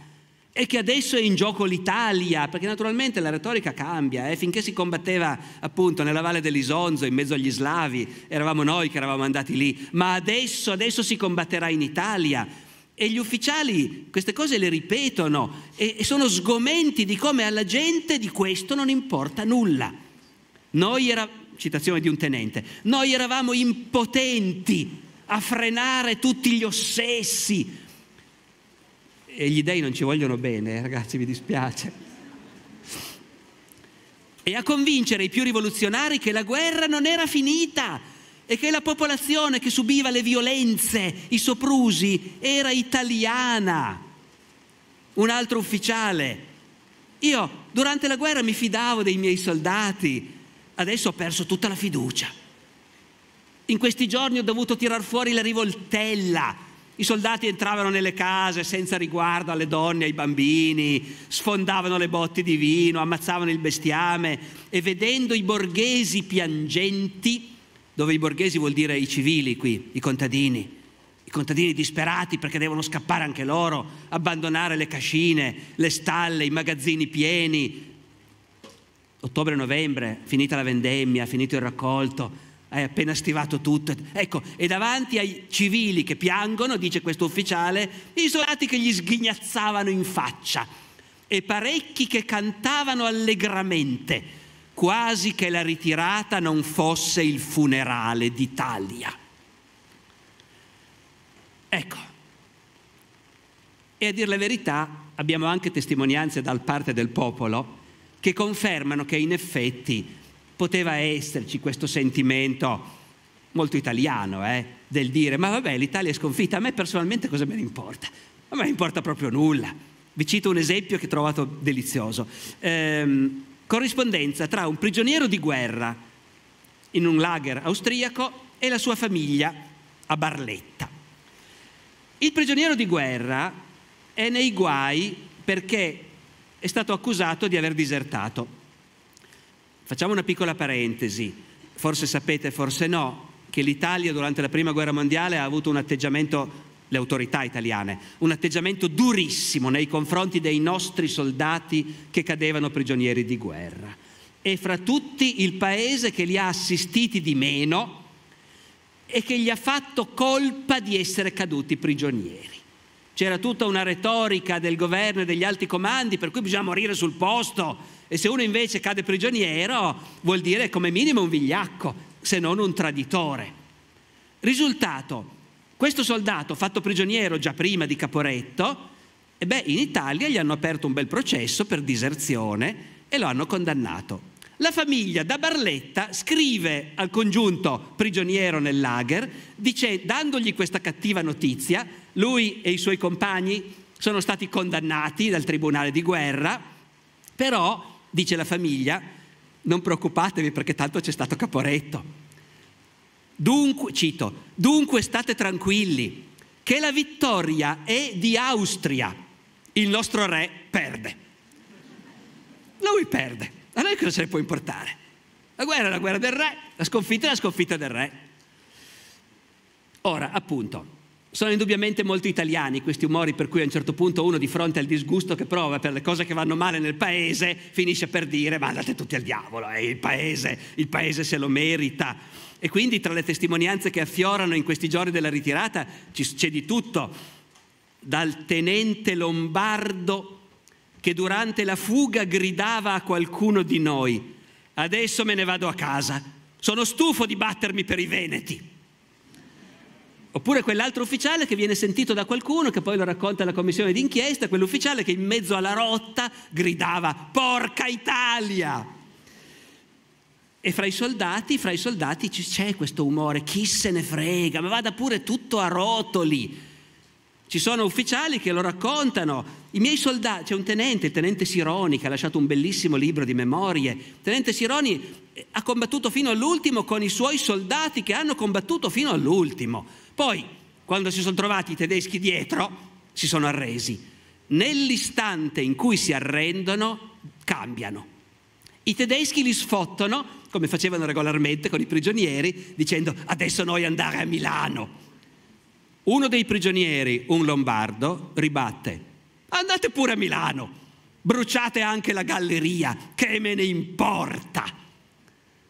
e che adesso è in gioco l'Italia, perché naturalmente la retorica cambia, eh? finché si combatteva appunto nella valle dell'Isonzo, in mezzo agli slavi, eravamo noi che eravamo andati lì, ma adesso, adesso si combatterà in Italia. E gli ufficiali queste cose le ripetono e, e sono sgomenti di come alla gente di questo non importa nulla. Noi era, citazione di un tenente, noi eravamo impotenti a frenare tutti gli ossessi, e gli dei non ci vogliono bene, eh, ragazzi, mi dispiace. E a convincere i più rivoluzionari che la guerra non era finita e che la popolazione che subiva le violenze, i soprusi, era italiana. Un altro ufficiale. Io durante la guerra mi fidavo dei miei soldati, adesso ho perso tutta la fiducia. In questi giorni ho dovuto tirar fuori la rivoltella i soldati entravano nelle case senza riguardo alle donne, ai bambini, sfondavano le botti di vino, ammazzavano il bestiame e vedendo i borghesi piangenti, dove i borghesi vuol dire i civili qui, i contadini, i contadini disperati perché devono scappare anche loro, abbandonare le cascine, le stalle, i magazzini pieni. Ottobre-novembre, finita la vendemmia, finito il raccolto, hai appena stivato tutto. Ecco, e davanti ai civili che piangono, dice questo ufficiale, i soldati che gli sghignazzavano in faccia e parecchi che cantavano allegramente, quasi che la ritirata non fosse il funerale d'Italia. Ecco, e a dire la verità abbiamo anche testimonianze dal parte del popolo che confermano che in effetti poteva esserci questo sentimento molto italiano eh, del dire ma vabbè l'Italia è sconfitta, a me personalmente cosa me ne importa? A me importa proprio nulla. Vi cito un esempio che ho trovato delizioso. Ehm, corrispondenza tra un prigioniero di guerra in un lager austriaco e la sua famiglia a Barletta. Il prigioniero di guerra è nei guai perché è stato accusato di aver disertato Facciamo una piccola parentesi, forse sapete, forse no, che l'Italia durante la Prima Guerra Mondiale ha avuto un atteggiamento, le autorità italiane, un atteggiamento durissimo nei confronti dei nostri soldati che cadevano prigionieri di guerra. E fra tutti il paese che li ha assistiti di meno e che gli ha fatto colpa di essere caduti prigionieri. C'era tutta una retorica del governo e degli alti comandi per cui bisogna morire sul posto, e se uno invece cade prigioniero vuol dire come minimo un vigliacco, se non un traditore. Risultato, questo soldato fatto prigioniero già prima di Caporetto, e beh, in Italia gli hanno aperto un bel processo per diserzione e lo hanno condannato. La famiglia da Barletta scrive al congiunto prigioniero nel lager, dice, dandogli questa cattiva notizia, lui e i suoi compagni sono stati condannati dal tribunale di guerra, però dice la famiglia, non preoccupatevi perché tanto c'è stato Caporetto. Dunque, cito, dunque state tranquilli che la vittoria è di Austria, il nostro re perde. Lui perde, a noi cosa se ne può importare? La guerra è la guerra del re, la sconfitta è la sconfitta del re. Ora, appunto, sono indubbiamente molto italiani questi umori per cui a un certo punto uno di fronte al disgusto che prova per le cose che vanno male nel paese finisce per dire ma andate tutti al diavolo, eh, il paese, il paese se lo merita. E quindi tra le testimonianze che affiorano in questi giorni della ritirata c'è di tutto, dal tenente lombardo che durante la fuga gridava a qualcuno di noi, adesso me ne vado a casa, sono stufo di battermi per i veneti. Oppure quell'altro ufficiale che viene sentito da qualcuno che poi lo racconta alla commissione d'inchiesta, quell'ufficiale che in mezzo alla rotta gridava Porca Italia! E fra i soldati, fra i soldati c'è questo umore, chi se ne frega, ma vada pure tutto a rotoli. Ci sono ufficiali che lo raccontano. I miei soldati, c'è un tenente, il tenente Sironi, che ha lasciato un bellissimo libro di memorie. Il tenente Sironi eh, ha combattuto fino all'ultimo con i suoi soldati che hanno combattuto fino all'ultimo. Poi, quando si sono trovati i tedeschi dietro, si sono arresi. Nell'istante in cui si arrendono, cambiano. I tedeschi li sfottono, come facevano regolarmente con i prigionieri, dicendo adesso noi andare a Milano. Uno dei prigionieri, un lombardo, ribatte, andate pure a Milano, bruciate anche la galleria, che me ne importa.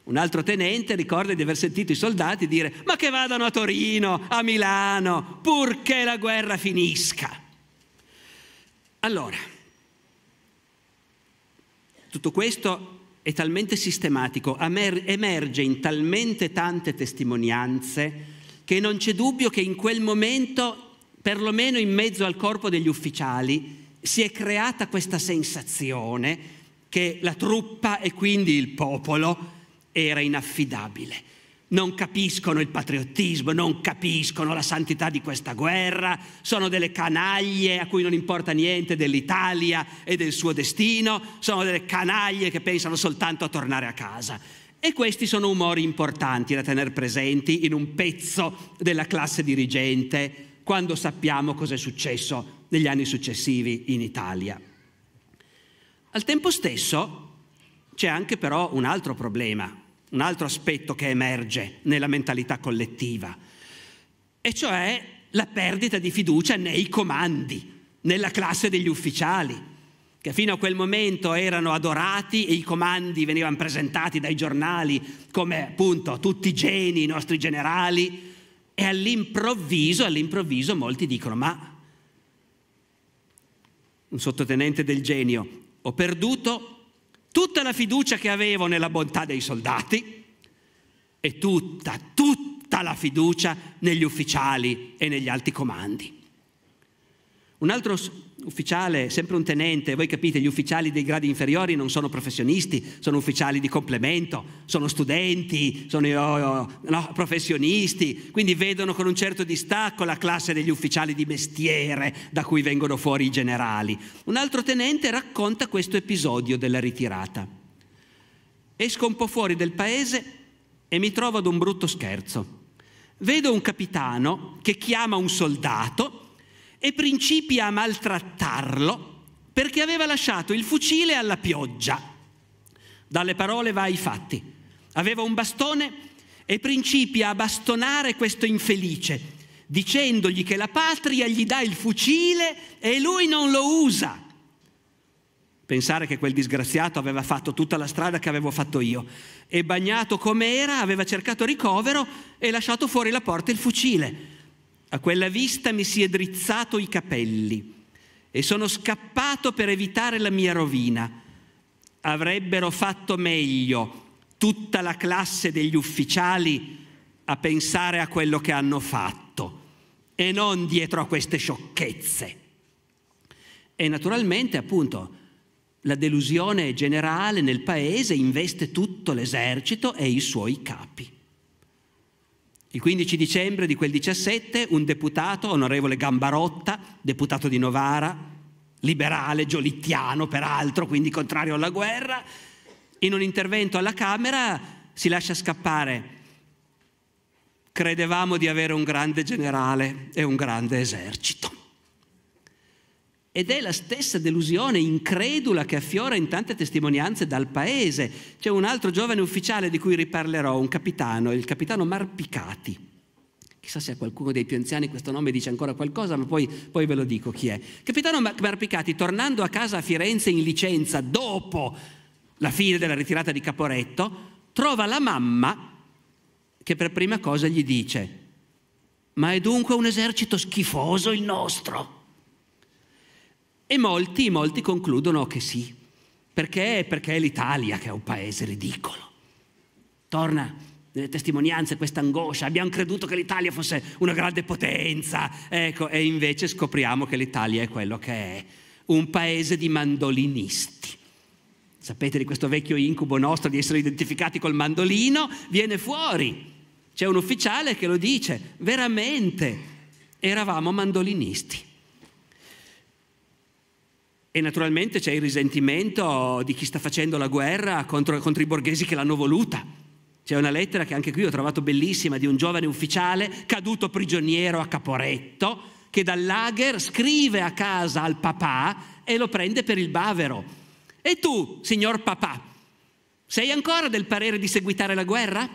Un altro tenente ricorda di aver sentito i soldati dire ma che vadano a Torino, a Milano, purché la guerra finisca. Allora, tutto questo è talmente sistematico, emerge in talmente tante testimonianze che non c'è dubbio che in quel momento, perlomeno in mezzo al corpo degli ufficiali, si è creata questa sensazione che la truppa e quindi il popolo era inaffidabile. Non capiscono il patriottismo, non capiscono la santità di questa guerra, sono delle canaglie a cui non importa niente dell'Italia e del suo destino, sono delle canaglie che pensano soltanto a tornare a casa. E questi sono umori importanti da tenere presenti in un pezzo della classe dirigente quando sappiamo cosa è successo negli anni successivi in Italia. Al tempo stesso c'è anche però un altro problema, un altro aspetto che emerge nella mentalità collettiva, e cioè la perdita di fiducia nei comandi, nella classe degli ufficiali, che fino a quel momento erano adorati e i comandi venivano presentati dai giornali come appunto tutti i geni, i nostri generali, e all'improvviso, all'improvviso molti dicono ma un sottotenente del genio, ho perduto tutta la fiducia che avevo nella bontà dei soldati e tutta, tutta la fiducia negli ufficiali e negli alti comandi. Un altro ufficiale, sempre un tenente, voi capite, gli ufficiali dei gradi inferiori non sono professionisti, sono ufficiali di complemento, sono studenti, sono eh, eh, no, professionisti, quindi vedono con un certo distacco la classe degli ufficiali di mestiere da cui vengono fuori i generali. Un altro tenente racconta questo episodio della ritirata. Esco un po' fuori del paese e mi trovo ad un brutto scherzo. Vedo un capitano che chiama un soldato e principia a maltrattarlo perché aveva lasciato il fucile alla pioggia. Dalle parole va ai fatti. Aveva un bastone e principia a bastonare questo infelice, dicendogli che la patria gli dà il fucile e lui non lo usa. Pensare che quel disgraziato aveva fatto tutta la strada che avevo fatto io e bagnato com'era aveva cercato ricovero e lasciato fuori la porta il fucile. A quella vista mi si è drizzato i capelli e sono scappato per evitare la mia rovina. Avrebbero fatto meglio tutta la classe degli ufficiali a pensare a quello che hanno fatto e non dietro a queste sciocchezze. E naturalmente, appunto, la delusione generale nel paese investe tutto l'esercito e i suoi capi. Il 15 dicembre di quel 17 un deputato, onorevole Gambarotta, deputato di Novara, liberale, giolittiano peraltro, quindi contrario alla guerra, in un intervento alla Camera si lascia scappare. Credevamo di avere un grande generale e un grande esercito. Ed è la stessa delusione incredula che affiora in tante testimonianze dal paese. C'è un altro giovane ufficiale di cui riparlerò, un capitano, il capitano Marpicati. Chissà se a qualcuno dei più anziani questo nome dice ancora qualcosa, ma poi, poi ve lo dico chi è. Capitano Marpicati, tornando a casa a Firenze in licenza dopo la fine della ritirata di Caporetto, trova la mamma che per prima cosa gli dice: Ma è dunque un esercito schifoso il nostro? E molti, molti concludono che sì, perché? Perché è l'Italia che è un paese ridicolo. Torna nelle eh, testimonianze questa angoscia, abbiamo creduto che l'Italia fosse una grande potenza, ecco, e invece scopriamo che l'Italia è quello che è, un paese di mandolinisti. Sapete di questo vecchio incubo nostro di essere identificati col mandolino? Viene fuori. C'è un ufficiale che lo dice, veramente eravamo mandolinisti. E naturalmente c'è il risentimento di chi sta facendo la guerra contro, contro i borghesi che l'hanno voluta. C'è una lettera che anche qui ho trovato bellissima di un giovane ufficiale caduto prigioniero a Caporetto che dal lager scrive a casa al papà e lo prende per il bavero. E tu, signor papà, sei ancora del parere di seguitare la guerra?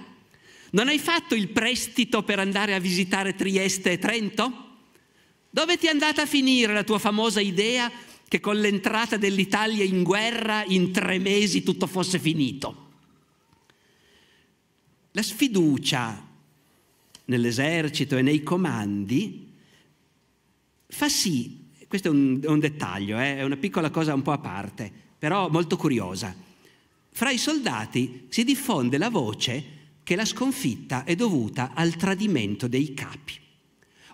Non hai fatto il prestito per andare a visitare Trieste e Trento? Dove ti è andata a finire la tua famosa idea che con l'entrata dell'Italia in guerra in tre mesi tutto fosse finito. La sfiducia nell'esercito e nei comandi fa sì, questo è un, un dettaglio, eh, è una piccola cosa un po' a parte, però molto curiosa, fra i soldati si diffonde la voce che la sconfitta è dovuta al tradimento dei capi.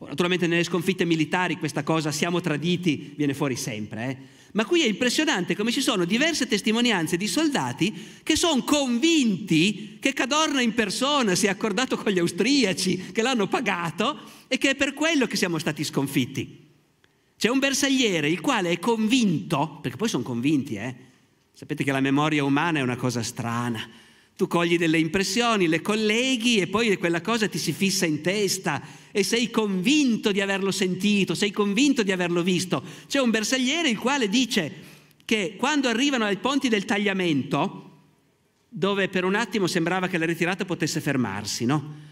Naturalmente nelle sconfitte militari questa cosa siamo traditi viene fuori sempre, eh? ma qui è impressionante come ci sono diverse testimonianze di soldati che sono convinti che Cadorna in persona si è accordato con gli austriaci, che l'hanno pagato e che è per quello che siamo stati sconfitti. C'è un bersagliere il quale è convinto, perché poi sono convinti, eh? sapete che la memoria umana è una cosa strana, tu cogli delle impressioni, le colleghi e poi quella cosa ti si fissa in testa e sei convinto di averlo sentito, sei convinto di averlo visto. C'è un bersagliere il quale dice che quando arrivano ai ponti del tagliamento, dove per un attimo sembrava che la ritirata potesse fermarsi, no?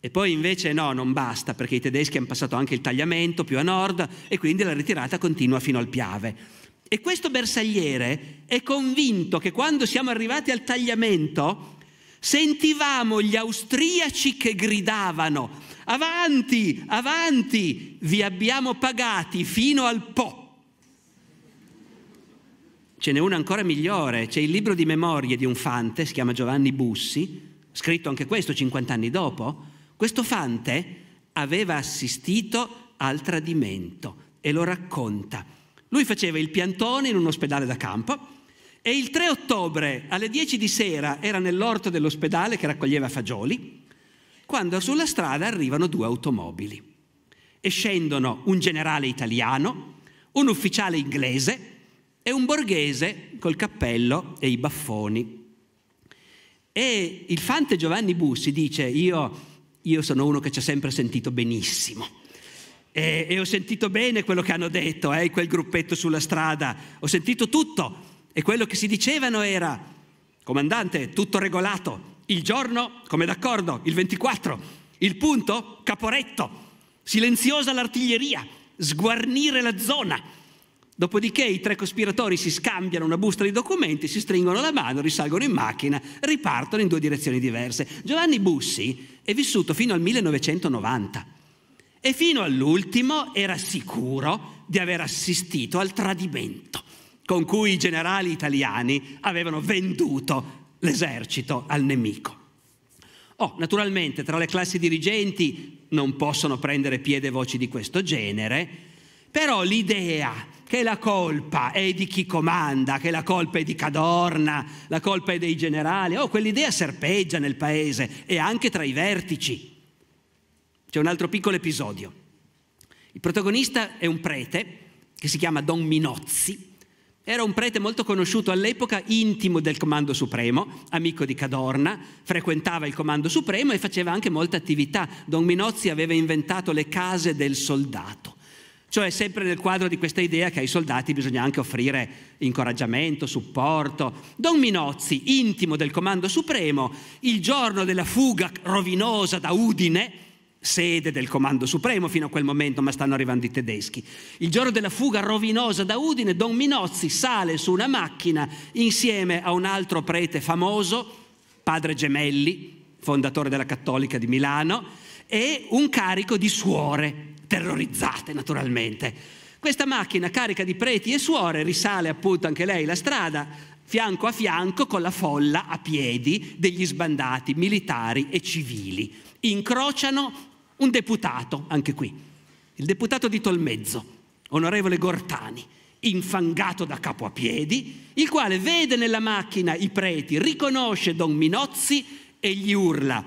E poi invece no, non basta perché i tedeschi hanno passato anche il tagliamento più a nord e quindi la ritirata continua fino al Piave. E questo bersagliere è convinto che quando siamo arrivati al tagliamento sentivamo gli austriaci che gridavano avanti, avanti, vi abbiamo pagati fino al po'. Ce n'è uno ancora migliore, c'è il libro di memorie di un fante, si chiama Giovanni Bussi, scritto anche questo 50 anni dopo. Questo fante aveva assistito al tradimento e lo racconta. Lui faceva il piantone in un ospedale da campo e il 3 ottobre alle 10 di sera era nell'orto dell'ospedale che raccoglieva fagioli, quando sulla strada arrivano due automobili e scendono un generale italiano, un ufficiale inglese e un borghese col cappello e i baffoni. E il fante Giovanni Bussi dice, io, io sono uno che ci ha sempre sentito benissimo e, e ho sentito bene quello che hanno detto, eh, quel gruppetto sulla strada, ho sentito tutto e quello che si dicevano era, comandante, tutto regolato, il giorno, come d'accordo, il 24, il punto, caporetto, silenziosa l'artiglieria, sguarnire la zona. Dopodiché i tre cospiratori si scambiano una busta di documenti, si stringono la mano, risalgono in macchina, ripartono in due direzioni diverse. Giovanni Bussi è vissuto fino al 1990 e fino all'ultimo era sicuro di aver assistito al tradimento con cui i generali italiani avevano venduto l'esercito al nemico. Oh, naturalmente tra le classi dirigenti non possono prendere piede voci di questo genere, però l'idea che la colpa è di chi comanda, che la colpa è di Cadorna, la colpa è dei generali, oh, quell'idea serpeggia nel paese e anche tra i vertici. C'è un altro piccolo episodio. Il protagonista è un prete che si chiama Don Minozzi. Era un prete molto conosciuto all'epoca, intimo del Comando Supremo, amico di Cadorna, frequentava il Comando Supremo e faceva anche molta attività. Don Minozzi aveva inventato le case del soldato. Cioè sempre nel quadro di questa idea che ai soldati bisogna anche offrire incoraggiamento, supporto. Don Minozzi, intimo del Comando Supremo, il giorno della fuga rovinosa da Udine, sede del Comando Supremo fino a quel momento, ma stanno arrivando i tedeschi. Il giorno della fuga rovinosa da Udine, Don Minozzi sale su una macchina insieme a un altro prete famoso, padre Gemelli, fondatore della Cattolica di Milano, e un carico di suore, terrorizzate naturalmente. Questa macchina carica di preti e suore risale appunto anche lei la strada, fianco a fianco con la folla a piedi degli sbandati militari e civili. Incrociano un deputato, anche qui, il deputato di Tolmezzo, onorevole Gortani, infangato da capo a piedi, il quale vede nella macchina i preti, riconosce Don Minozzi e gli urla,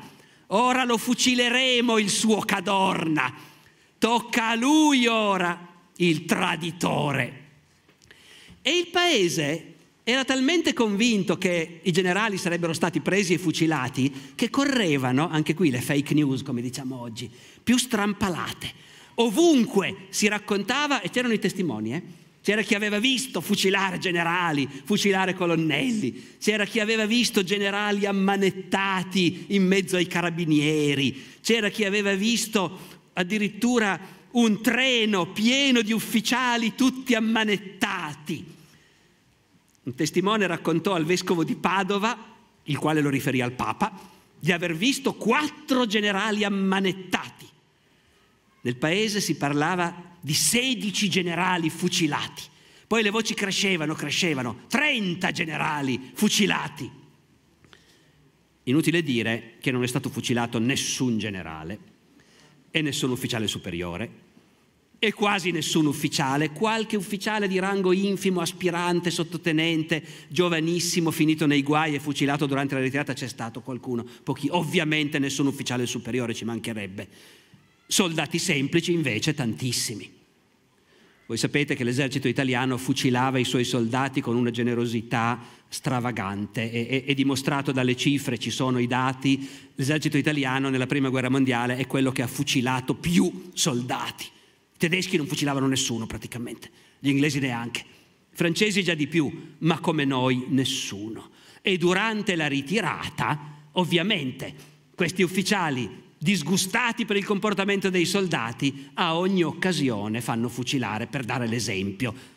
ora lo fucileremo il suo cadorna, tocca a lui ora il traditore. E il paese era talmente convinto che i generali sarebbero stati presi e fucilati che correvano, anche qui le fake news come diciamo oggi, più strampalate. Ovunque si raccontava, e c'erano i testimoni, eh? C'era chi aveva visto fucilare generali, fucilare colonnelli, c'era chi aveva visto generali ammanettati in mezzo ai carabinieri, c'era chi aveva visto addirittura un treno pieno di ufficiali tutti ammanettati. Un testimone raccontò al vescovo di Padova, il quale lo riferì al Papa, di aver visto quattro generali ammanettati. Nel paese si parlava di 16 generali fucilati. Poi le voci crescevano, crescevano, 30 generali fucilati. Inutile dire che non è stato fucilato nessun generale e nessun ufficiale superiore e quasi nessun ufficiale, qualche ufficiale di rango infimo, aspirante, sottotenente, giovanissimo, finito nei guai e fucilato durante la ritirata, c'è stato qualcuno, pochi, ovviamente nessun ufficiale superiore ci mancherebbe. Soldati semplici invece tantissimi. Voi sapete che l'esercito italiano fucilava i suoi soldati con una generosità stravagante, è, è, dimostrato dalle cifre, ci sono i dati, l'esercito italiano nella prima guerra mondiale è quello che ha fucilato più soldati tedeschi non fucilavano nessuno praticamente, gli inglesi neanche, i francesi già di più, ma come noi nessuno. E durante la ritirata, ovviamente, questi ufficiali disgustati per il comportamento dei soldati, a ogni occasione fanno fucilare per dare l'esempio.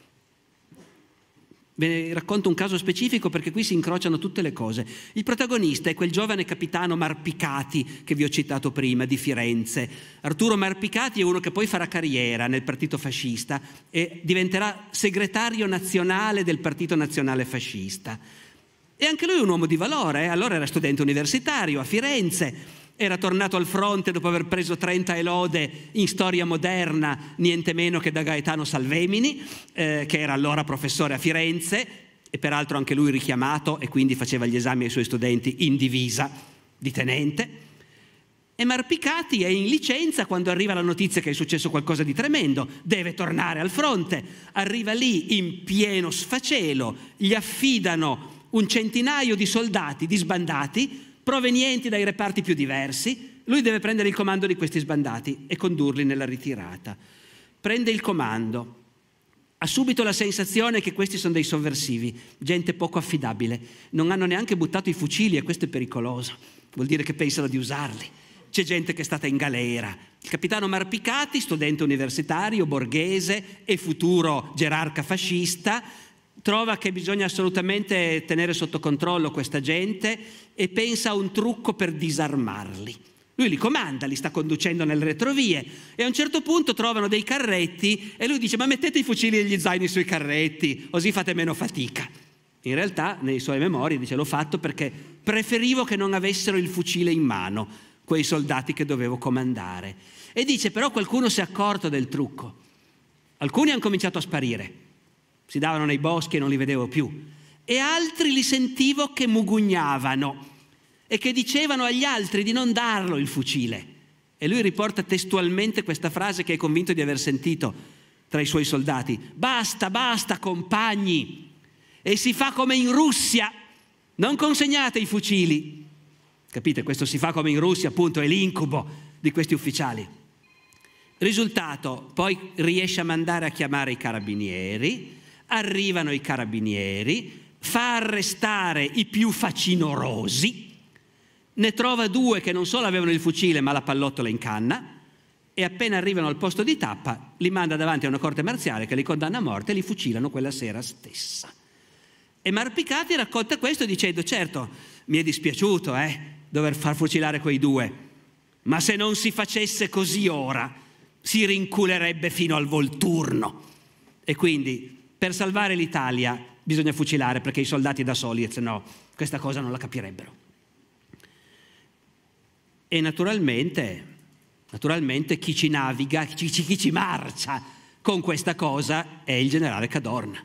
Ve ne racconto un caso specifico perché qui si incrociano tutte le cose. Il protagonista è quel giovane capitano Marpicati che vi ho citato prima di Firenze. Arturo Marpicati è uno che poi farà carriera nel partito fascista e diventerà segretario nazionale del partito nazionale fascista. E anche lui è un uomo di valore, eh? allora era studente universitario a Firenze era tornato al fronte dopo aver preso 30 elode in storia moderna, niente meno che da Gaetano Salvemini, eh, che era allora professore a Firenze e peraltro anche lui richiamato e quindi faceva gli esami ai suoi studenti in divisa di tenente. E Marpicati è in licenza quando arriva la notizia che è successo qualcosa di tremendo, deve tornare al fronte, arriva lì in pieno sfacelo, gli affidano un centinaio di soldati disbandati provenienti dai reparti più diversi, lui deve prendere il comando di questi sbandati e condurli nella ritirata. Prende il comando, ha subito la sensazione che questi sono dei sovversivi, gente poco affidabile, non hanno neanche buttato i fucili e questo è pericoloso, vuol dire che pensano di usarli. C'è gente che è stata in galera. Il capitano Marpicati, studente universitario, borghese e futuro gerarca fascista, trova che bisogna assolutamente tenere sotto controllo questa gente e pensa a un trucco per disarmarli. Lui li comanda, li sta conducendo nelle retrovie e a un certo punto trovano dei carretti e lui dice ma mettete i fucili e gli zaini sui carretti così fate meno fatica. In realtà nei suoi memori dice l'ho fatto perché preferivo che non avessero il fucile in mano quei soldati che dovevo comandare. E dice però qualcuno si è accorto del trucco. Alcuni hanno cominciato a sparire, si davano nei boschi e non li vedevo più e altri li sentivo che mugugnavano e che dicevano agli altri di non darlo il fucile. E lui riporta testualmente questa frase che è convinto di aver sentito tra i suoi soldati. Basta, basta, compagni. E si fa come in Russia. Non consegnate i fucili. Capite, questo si fa come in Russia, appunto, è l'incubo di questi ufficiali. Risultato, poi riesce a mandare a chiamare i carabinieri, arrivano i carabinieri, fa arrestare i più facinorosi, ne trova due che non solo avevano il fucile ma la pallottola in canna e appena arrivano al posto di tappa li manda davanti a una corte marziale che li condanna a morte e li fucilano quella sera stessa. E Marpicati racconta questo dicendo certo mi è dispiaciuto eh, dover far fucilare quei due, ma se non si facesse così ora si rinculerebbe fino al volturno. E quindi per salvare l'Italia bisogna fucilare perché i soldati da soli, se no, questa cosa non la capirebbero. E naturalmente, naturalmente chi ci naviga, chi, chi ci marcia con questa cosa è il generale Cadorna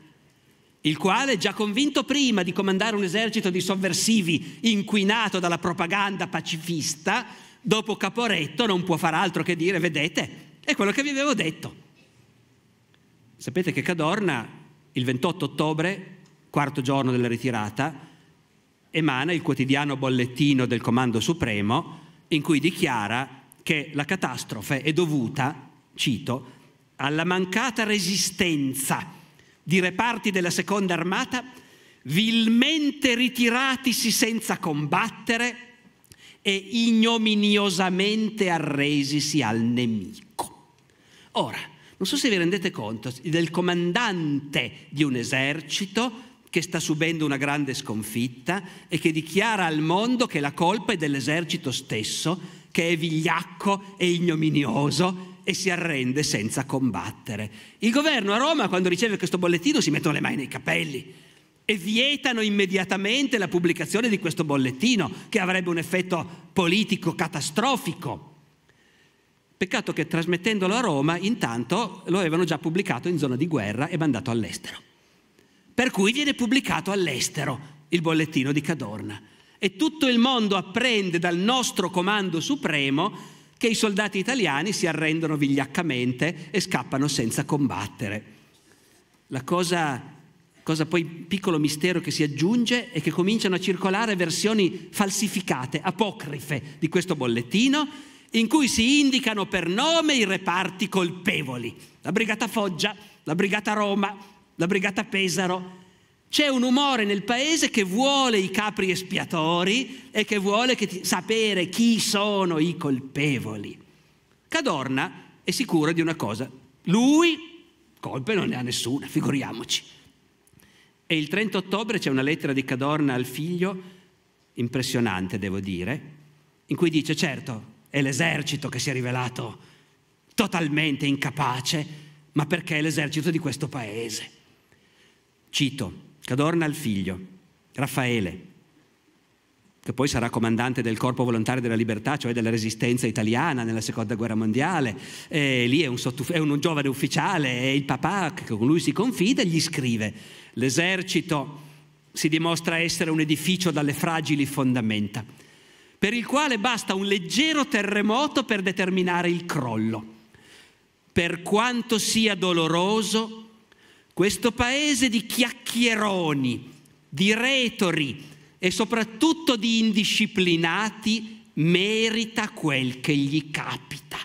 il quale, già convinto prima di comandare un esercito di sovversivi inquinato dalla propaganda pacifista, dopo Caporetto non può far altro che dire, vedete, è quello che vi avevo detto. Sapete che Cadorna il 28 ottobre, quarto giorno della ritirata, emana il quotidiano bollettino del Comando Supremo in cui dichiara che la catastrofe è dovuta, cito, alla mancata resistenza di reparti della seconda armata vilmente ritiratisi senza combattere e ignominiosamente arresisi al nemico. Ora, non so se vi rendete conto del comandante di un esercito che sta subendo una grande sconfitta e che dichiara al mondo che la colpa è dell'esercito stesso, che è vigliacco e ignominioso e si arrende senza combattere. Il governo a Roma, quando riceve questo bollettino, si mettono le mani nei capelli e vietano immediatamente la pubblicazione di questo bollettino, che avrebbe un effetto politico catastrofico. Peccato che trasmettendolo a Roma, intanto lo avevano già pubblicato in zona di guerra e mandato all'estero. Per cui viene pubblicato all'estero il bollettino di Cadorna. E tutto il mondo apprende dal nostro comando supremo che i soldati italiani si arrendono vigliaccamente e scappano senza combattere. La cosa, cosa poi piccolo mistero che si aggiunge è che cominciano a circolare versioni falsificate, apocrife di questo bollettino in cui si indicano per nome i reparti colpevoli. La Brigata Foggia, la Brigata Roma, la Brigata Pesaro. C'è un umore nel paese che vuole i capri espiatori e che vuole che ti... sapere chi sono i colpevoli. Cadorna è sicuro di una cosa, lui colpe non ne ha nessuna, figuriamoci. E il 30 ottobre c'è una lettera di Cadorna al figlio, impressionante devo dire, in cui dice certo, è l'esercito che si è rivelato totalmente incapace, ma perché è l'esercito di questo paese. Cito, Cadorna al figlio, Raffaele, che poi sarà comandante del Corpo Volontario della Libertà, cioè della Resistenza italiana nella Seconda Guerra Mondiale, e lì è un, è un giovane ufficiale e il papà che con lui si confida gli scrive, l'esercito si dimostra essere un edificio dalle fragili fondamenta per il quale basta un leggero terremoto per determinare il crollo. Per quanto sia doloroso, questo paese di chiacchieroni, di retori e soprattutto di indisciplinati merita quel che gli capita.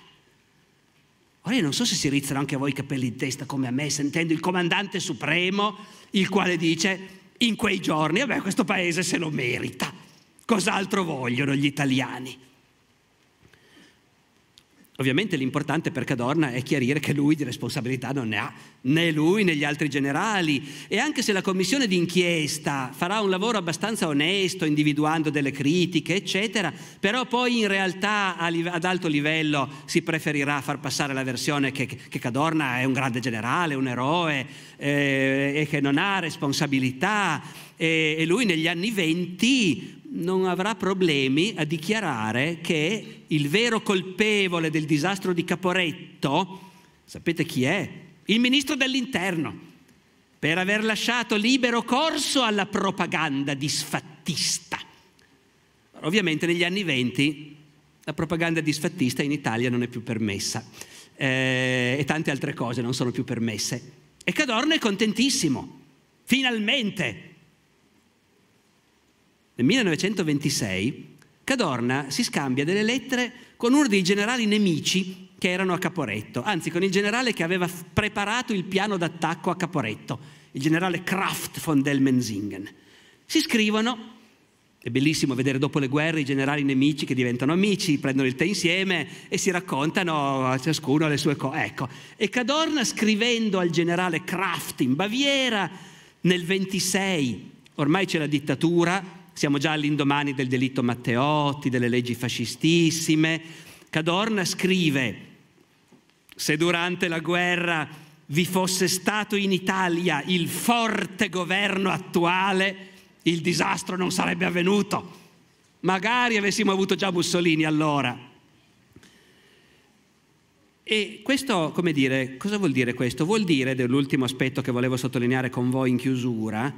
Ora io non so se si rizzano anche a voi i capelli in testa come a me, sentendo il comandante supremo, il quale dice in quei giorni, vabbè questo paese se lo merita. Cos'altro vogliono gli italiani? Ovviamente l'importante per Cadorna è chiarire che lui di responsabilità non ne ha, né lui né gli altri generali. E anche se la commissione d'inchiesta farà un lavoro abbastanza onesto, individuando delle critiche, eccetera, però poi in realtà ad alto livello si preferirà far passare la versione che, che Cadorna è un grande generale, un eroe eh, e che non ha responsabilità e, e lui negli anni venti non avrà problemi a dichiarare che il vero colpevole del disastro di Caporetto, sapete chi è? Il ministro dell'interno, per aver lasciato libero corso alla propaganda disfattista. Ovviamente negli anni venti la propaganda disfattista in Italia non è più permessa eh, e tante altre cose non sono più permesse. E Cadorna è contentissimo, finalmente nel 1926 Cadorna si scambia delle lettere con uno dei generali nemici che erano a Caporetto, anzi con il generale che aveva preparato il piano d'attacco a Caporetto, il generale Kraft von del Si scrivono, è bellissimo vedere dopo le guerre i generali nemici che diventano amici, prendono il tè insieme e si raccontano a ciascuno le sue cose. Ecco, e Cadorna scrivendo al generale Kraft in Baviera nel 26, ormai c'è la dittatura, siamo già all'indomani del delitto Matteotti, delle leggi fascistissime. Cadorna scrive, se durante la guerra vi fosse stato in Italia il forte governo attuale, il disastro non sarebbe avvenuto. Magari avessimo avuto già Mussolini allora. E questo, come dire, cosa vuol dire questo? Vuol dire, ed è l'ultimo aspetto che volevo sottolineare con voi in chiusura,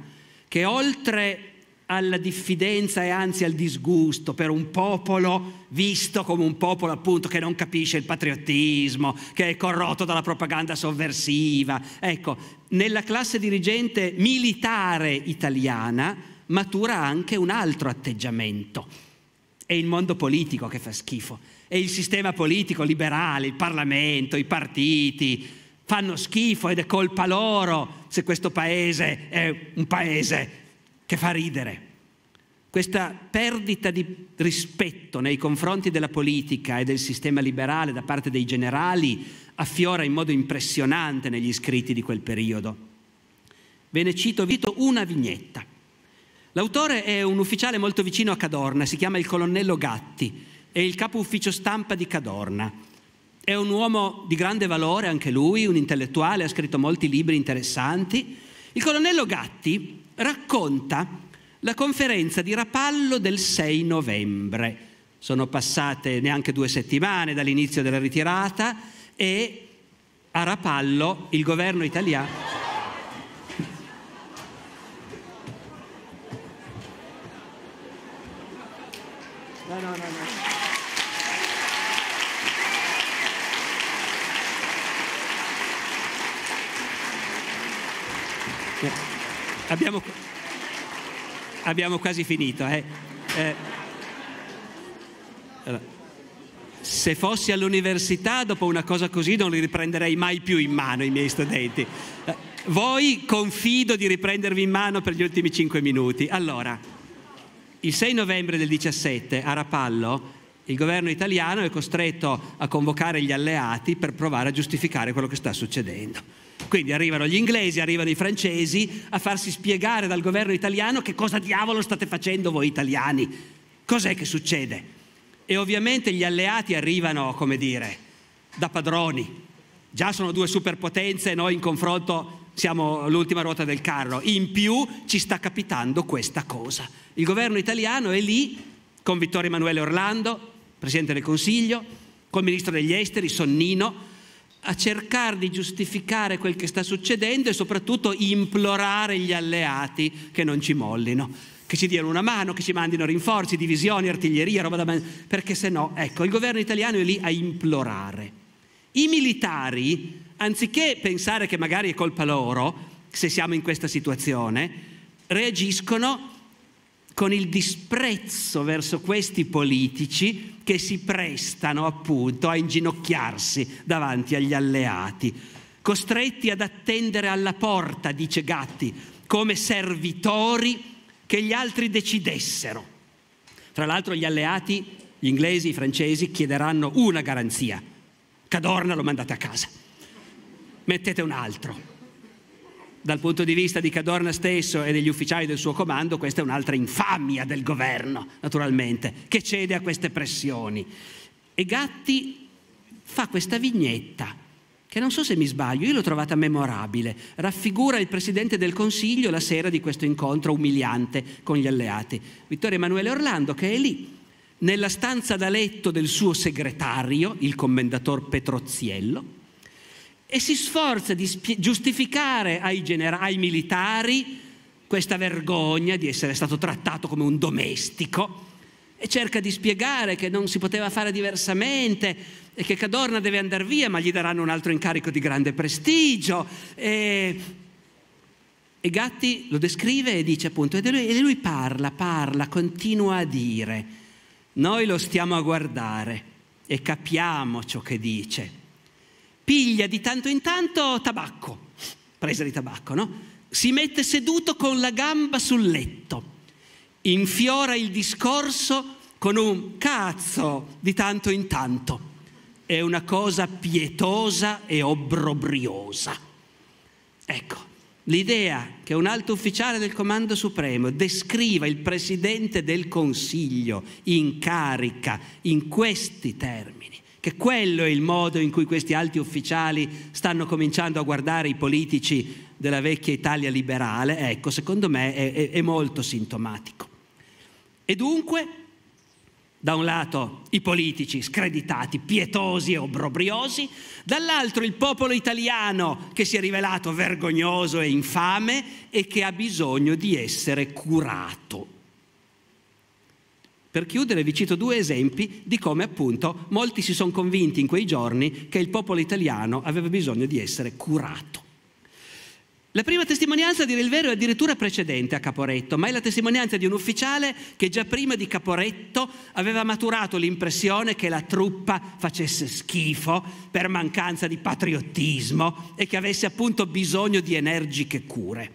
che oltre alla diffidenza e anzi al disgusto per un popolo visto come un popolo appunto che non capisce il patriottismo, che è corrotto dalla propaganda sovversiva. Ecco, nella classe dirigente militare italiana matura anche un altro atteggiamento. È il mondo politico che fa schifo, è il sistema politico liberale, il Parlamento, i partiti, fanno schifo ed è colpa loro se questo paese è un paese che fa ridere. Questa perdita di rispetto nei confronti della politica e del sistema liberale da parte dei generali affiora in modo impressionante negli scritti di quel periodo. Ve ne cito Vito una vignetta. L'autore è un ufficiale molto vicino a Cadorna, si chiama il colonnello Gatti, è il capo ufficio stampa di Cadorna. È un uomo di grande valore anche lui, un intellettuale, ha scritto molti libri interessanti. Il colonnello Gatti racconta la conferenza di Rapallo del 6 novembre. Sono passate neanche due settimane dall'inizio della ritirata e a Rapallo il governo italiano... abbiamo, abbiamo quasi finito. Eh. Eh. Allora. Se fossi all'università, dopo una cosa così, non li riprenderei mai più in mano i miei studenti. Eh. Voi confido di riprendervi in mano per gli ultimi cinque minuti. Allora, il 6 novembre del 17 a Rapallo il governo italiano è costretto a convocare gli alleati per provare a giustificare quello che sta succedendo. Quindi arrivano gli inglesi, arrivano i francesi a farsi spiegare dal governo italiano che cosa diavolo state facendo voi italiani, cos'è che succede. E ovviamente gli alleati arrivano, come dire, da padroni. Già sono due superpotenze, noi in confronto siamo l'ultima ruota del carro. In più ci sta capitando questa cosa. Il governo italiano è lì con Vittorio Emanuele Orlando, Presidente del Consiglio, col Ministro degli Esteri, Sonnino, a cercare di giustificare quel che sta succedendo e soprattutto implorare gli alleati che non ci mollino, che ci diano una mano, che ci mandino rinforzi, divisioni, artiglieria, roba da mangiare, perché se no, ecco, il governo italiano è lì a implorare. I militari, anziché pensare che magari è colpa loro, se siamo in questa situazione, reagiscono con il disprezzo verso questi politici che si prestano appunto a inginocchiarsi davanti agli alleati, costretti ad attendere alla porta, dice Gatti, come servitori che gli altri decidessero. Tra l'altro gli alleati, gli inglesi, i francesi, chiederanno una garanzia. Cadorna lo mandate a casa. Mettete un altro dal punto di vista di Cadorna stesso e degli ufficiali del suo comando, questa è un'altra infamia del governo, naturalmente, che cede a queste pressioni. E Gatti fa questa vignetta che non so se mi sbaglio, io l'ho trovata memorabile, raffigura il Presidente del Consiglio la sera di questo incontro umiliante con gli alleati, Vittorio Emanuele Orlando, che è lì, nella stanza da letto del suo segretario, il commendator Petroziello, e si sforza di spie- giustificare ai, genera- ai militari questa vergogna di essere stato trattato come un domestico e cerca di spiegare che non si poteva fare diversamente e che Cadorna deve andare via, ma gli daranno un altro incarico di grande prestigio. E, e Gatti lo descrive e dice appunto, e lui, e lui parla, parla, continua a dire, noi lo stiamo a guardare e capiamo ciò che dice, piglia di tanto in tanto tabacco, presa di tabacco, no? Si mette seduto con la gamba sul letto, infiora il discorso con un cazzo di tanto in tanto. È una cosa pietosa e obbrobriosa. Ecco, l'idea che un alto ufficiale del Comando Supremo descriva il Presidente del Consiglio in carica in questi termini che quello è il modo in cui questi alti ufficiali stanno cominciando a guardare i politici della vecchia Italia liberale, ecco, secondo me è, è, è molto sintomatico. E dunque, da un lato i politici screditati, pietosi e obbrobriosi, dall'altro il popolo italiano che si è rivelato vergognoso e infame e che ha bisogno di essere curato per chiudere vi cito due esempi di come appunto molti si sono convinti in quei giorni che il popolo italiano aveva bisogno di essere curato. La prima testimonianza, a dire il vero, è addirittura precedente a Caporetto, ma è la testimonianza di un ufficiale che già prima di Caporetto aveva maturato l'impressione che la truppa facesse schifo per mancanza di patriottismo e che avesse appunto bisogno di energiche cure.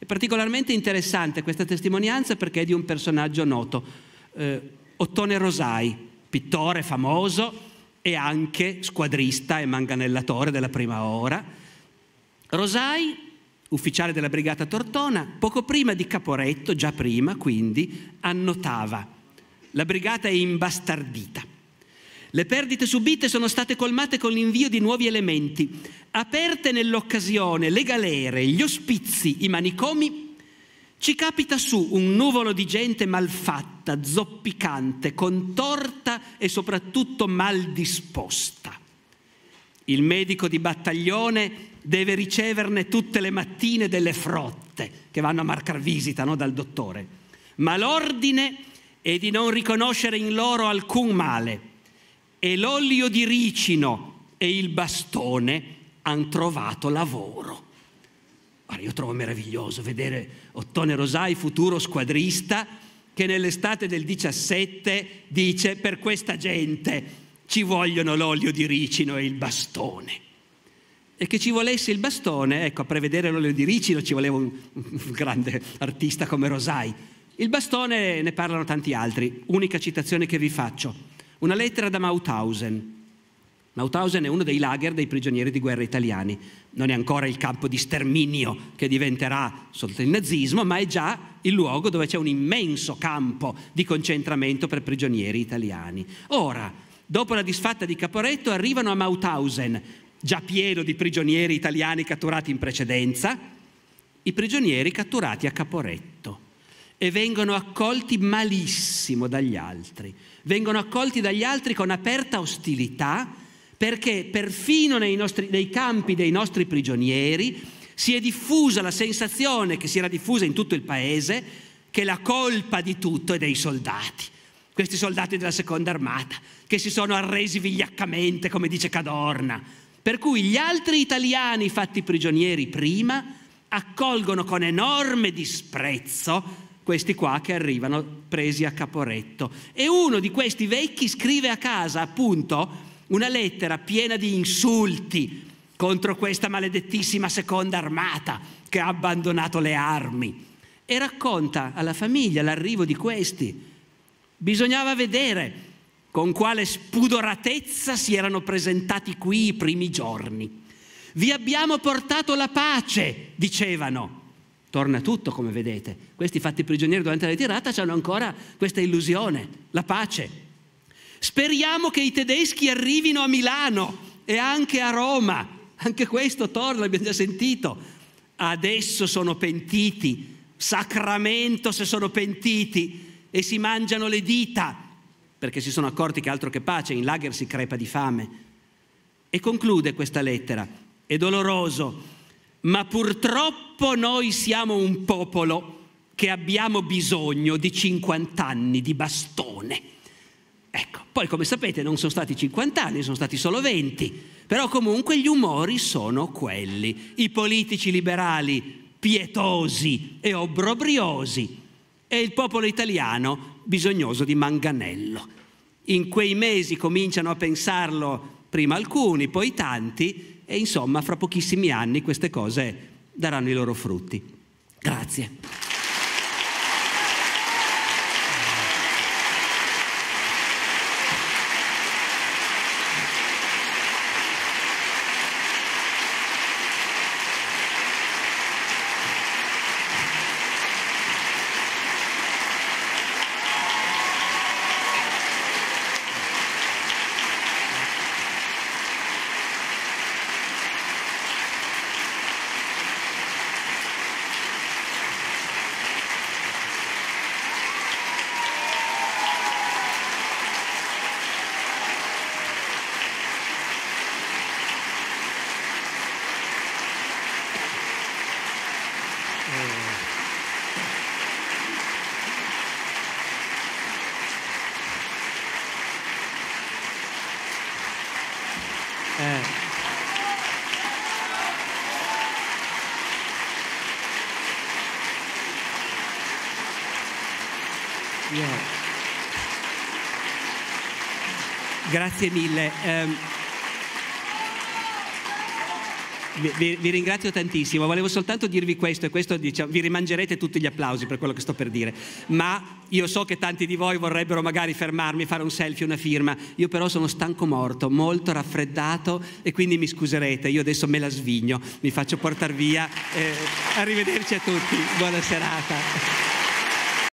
È particolarmente interessante questa testimonianza perché è di un personaggio noto, eh, Ottone Rosai, pittore famoso e anche squadrista e manganellatore della prima ora. Rosai ufficiale della brigata Tortona, poco prima di Caporetto, già prima quindi, annotava la brigata è imbastardita. Le perdite subite sono state colmate con l'invio di nuovi elementi. Aperte nell'occasione le galere, gli ospizi, i manicomi ci capita su un nuvolo di gente malfatta, zoppicante, contorta e soprattutto maldisposta. Il medico di battaglione deve riceverne tutte le mattine delle frotte che vanno a marcar visita no, dal dottore, ma l'ordine è di non riconoscere in loro alcun male e l'olio di ricino e il bastone hanno trovato lavoro. Guarda, io trovo meraviglioso vedere Ottone Rosai, futuro squadrista, che nell'estate del 17 dice per questa gente ci vogliono l'olio di ricino e il bastone. E che ci volesse il bastone, ecco, a prevedere l'olio di ricino ci voleva un, un grande artista come Rosai. Il bastone ne parlano tanti altri. Unica citazione che vi faccio. Una lettera da Mauthausen, Mauthausen è uno dei lager dei prigionieri di guerra italiani. Non è ancora il campo di sterminio che diventerà sotto il nazismo, ma è già il luogo dove c'è un immenso campo di concentramento per prigionieri italiani. Ora, dopo la disfatta di Caporetto, arrivano a Mauthausen, già pieno di prigionieri italiani catturati in precedenza, i prigionieri catturati a Caporetto e vengono accolti malissimo dagli altri. Vengono accolti dagli altri con aperta ostilità perché perfino nei, nostri, nei campi dei nostri prigionieri si è diffusa la sensazione che si era diffusa in tutto il paese che la colpa di tutto è dei soldati, questi soldati della seconda armata, che si sono arresi vigliaccamente, come dice Cadorna, per cui gli altri italiani fatti prigionieri prima accolgono con enorme disprezzo questi qua che arrivano presi a caporetto. E uno di questi vecchi scrive a casa appunto una lettera piena di insulti contro questa maledettissima seconda armata che ha abbandonato le armi e racconta alla famiglia l'arrivo di questi. Bisognava vedere con quale spudoratezza si erano presentati qui i primi giorni. Vi abbiamo portato la pace, dicevano. Torna tutto, come vedete. Questi fatti prigionieri durante la ritirata hanno ancora questa illusione, la pace, Speriamo che i tedeschi arrivino a Milano e anche a Roma. Anche questo torna, abbiamo già sentito. Adesso sono pentiti, sacramento se sono pentiti e si mangiano le dita perché si sono accorti che altro che pace, in lager si crepa di fame. E conclude questa lettera, è doloroso, ma purtroppo noi siamo un popolo che abbiamo bisogno di 50 anni di bastone. Ecco, poi come sapete non sono stati 50 anni, sono stati solo 20, però comunque gli umori sono quelli. I politici liberali pietosi e obbrobriosi e il popolo italiano bisognoso di manganello. In quei mesi cominciano a pensarlo prima alcuni, poi tanti e insomma fra pochissimi anni queste cose daranno i loro frutti. Grazie. Grazie mille. Um, vi, vi, ringrazio tantissimo, volevo soltanto dirvi questo e questo diciamo, vi rimangerete tutti gli applausi per quello che sto per dire, ma io so che tanti di voi vorrebbero magari fermarmi, fare un selfie, una firma, io però sono stanco morto, molto raffreddato e quindi mi scuserete, io adesso me la svigno, mi faccio portare via, eh, arrivederci a tutti, buona serata.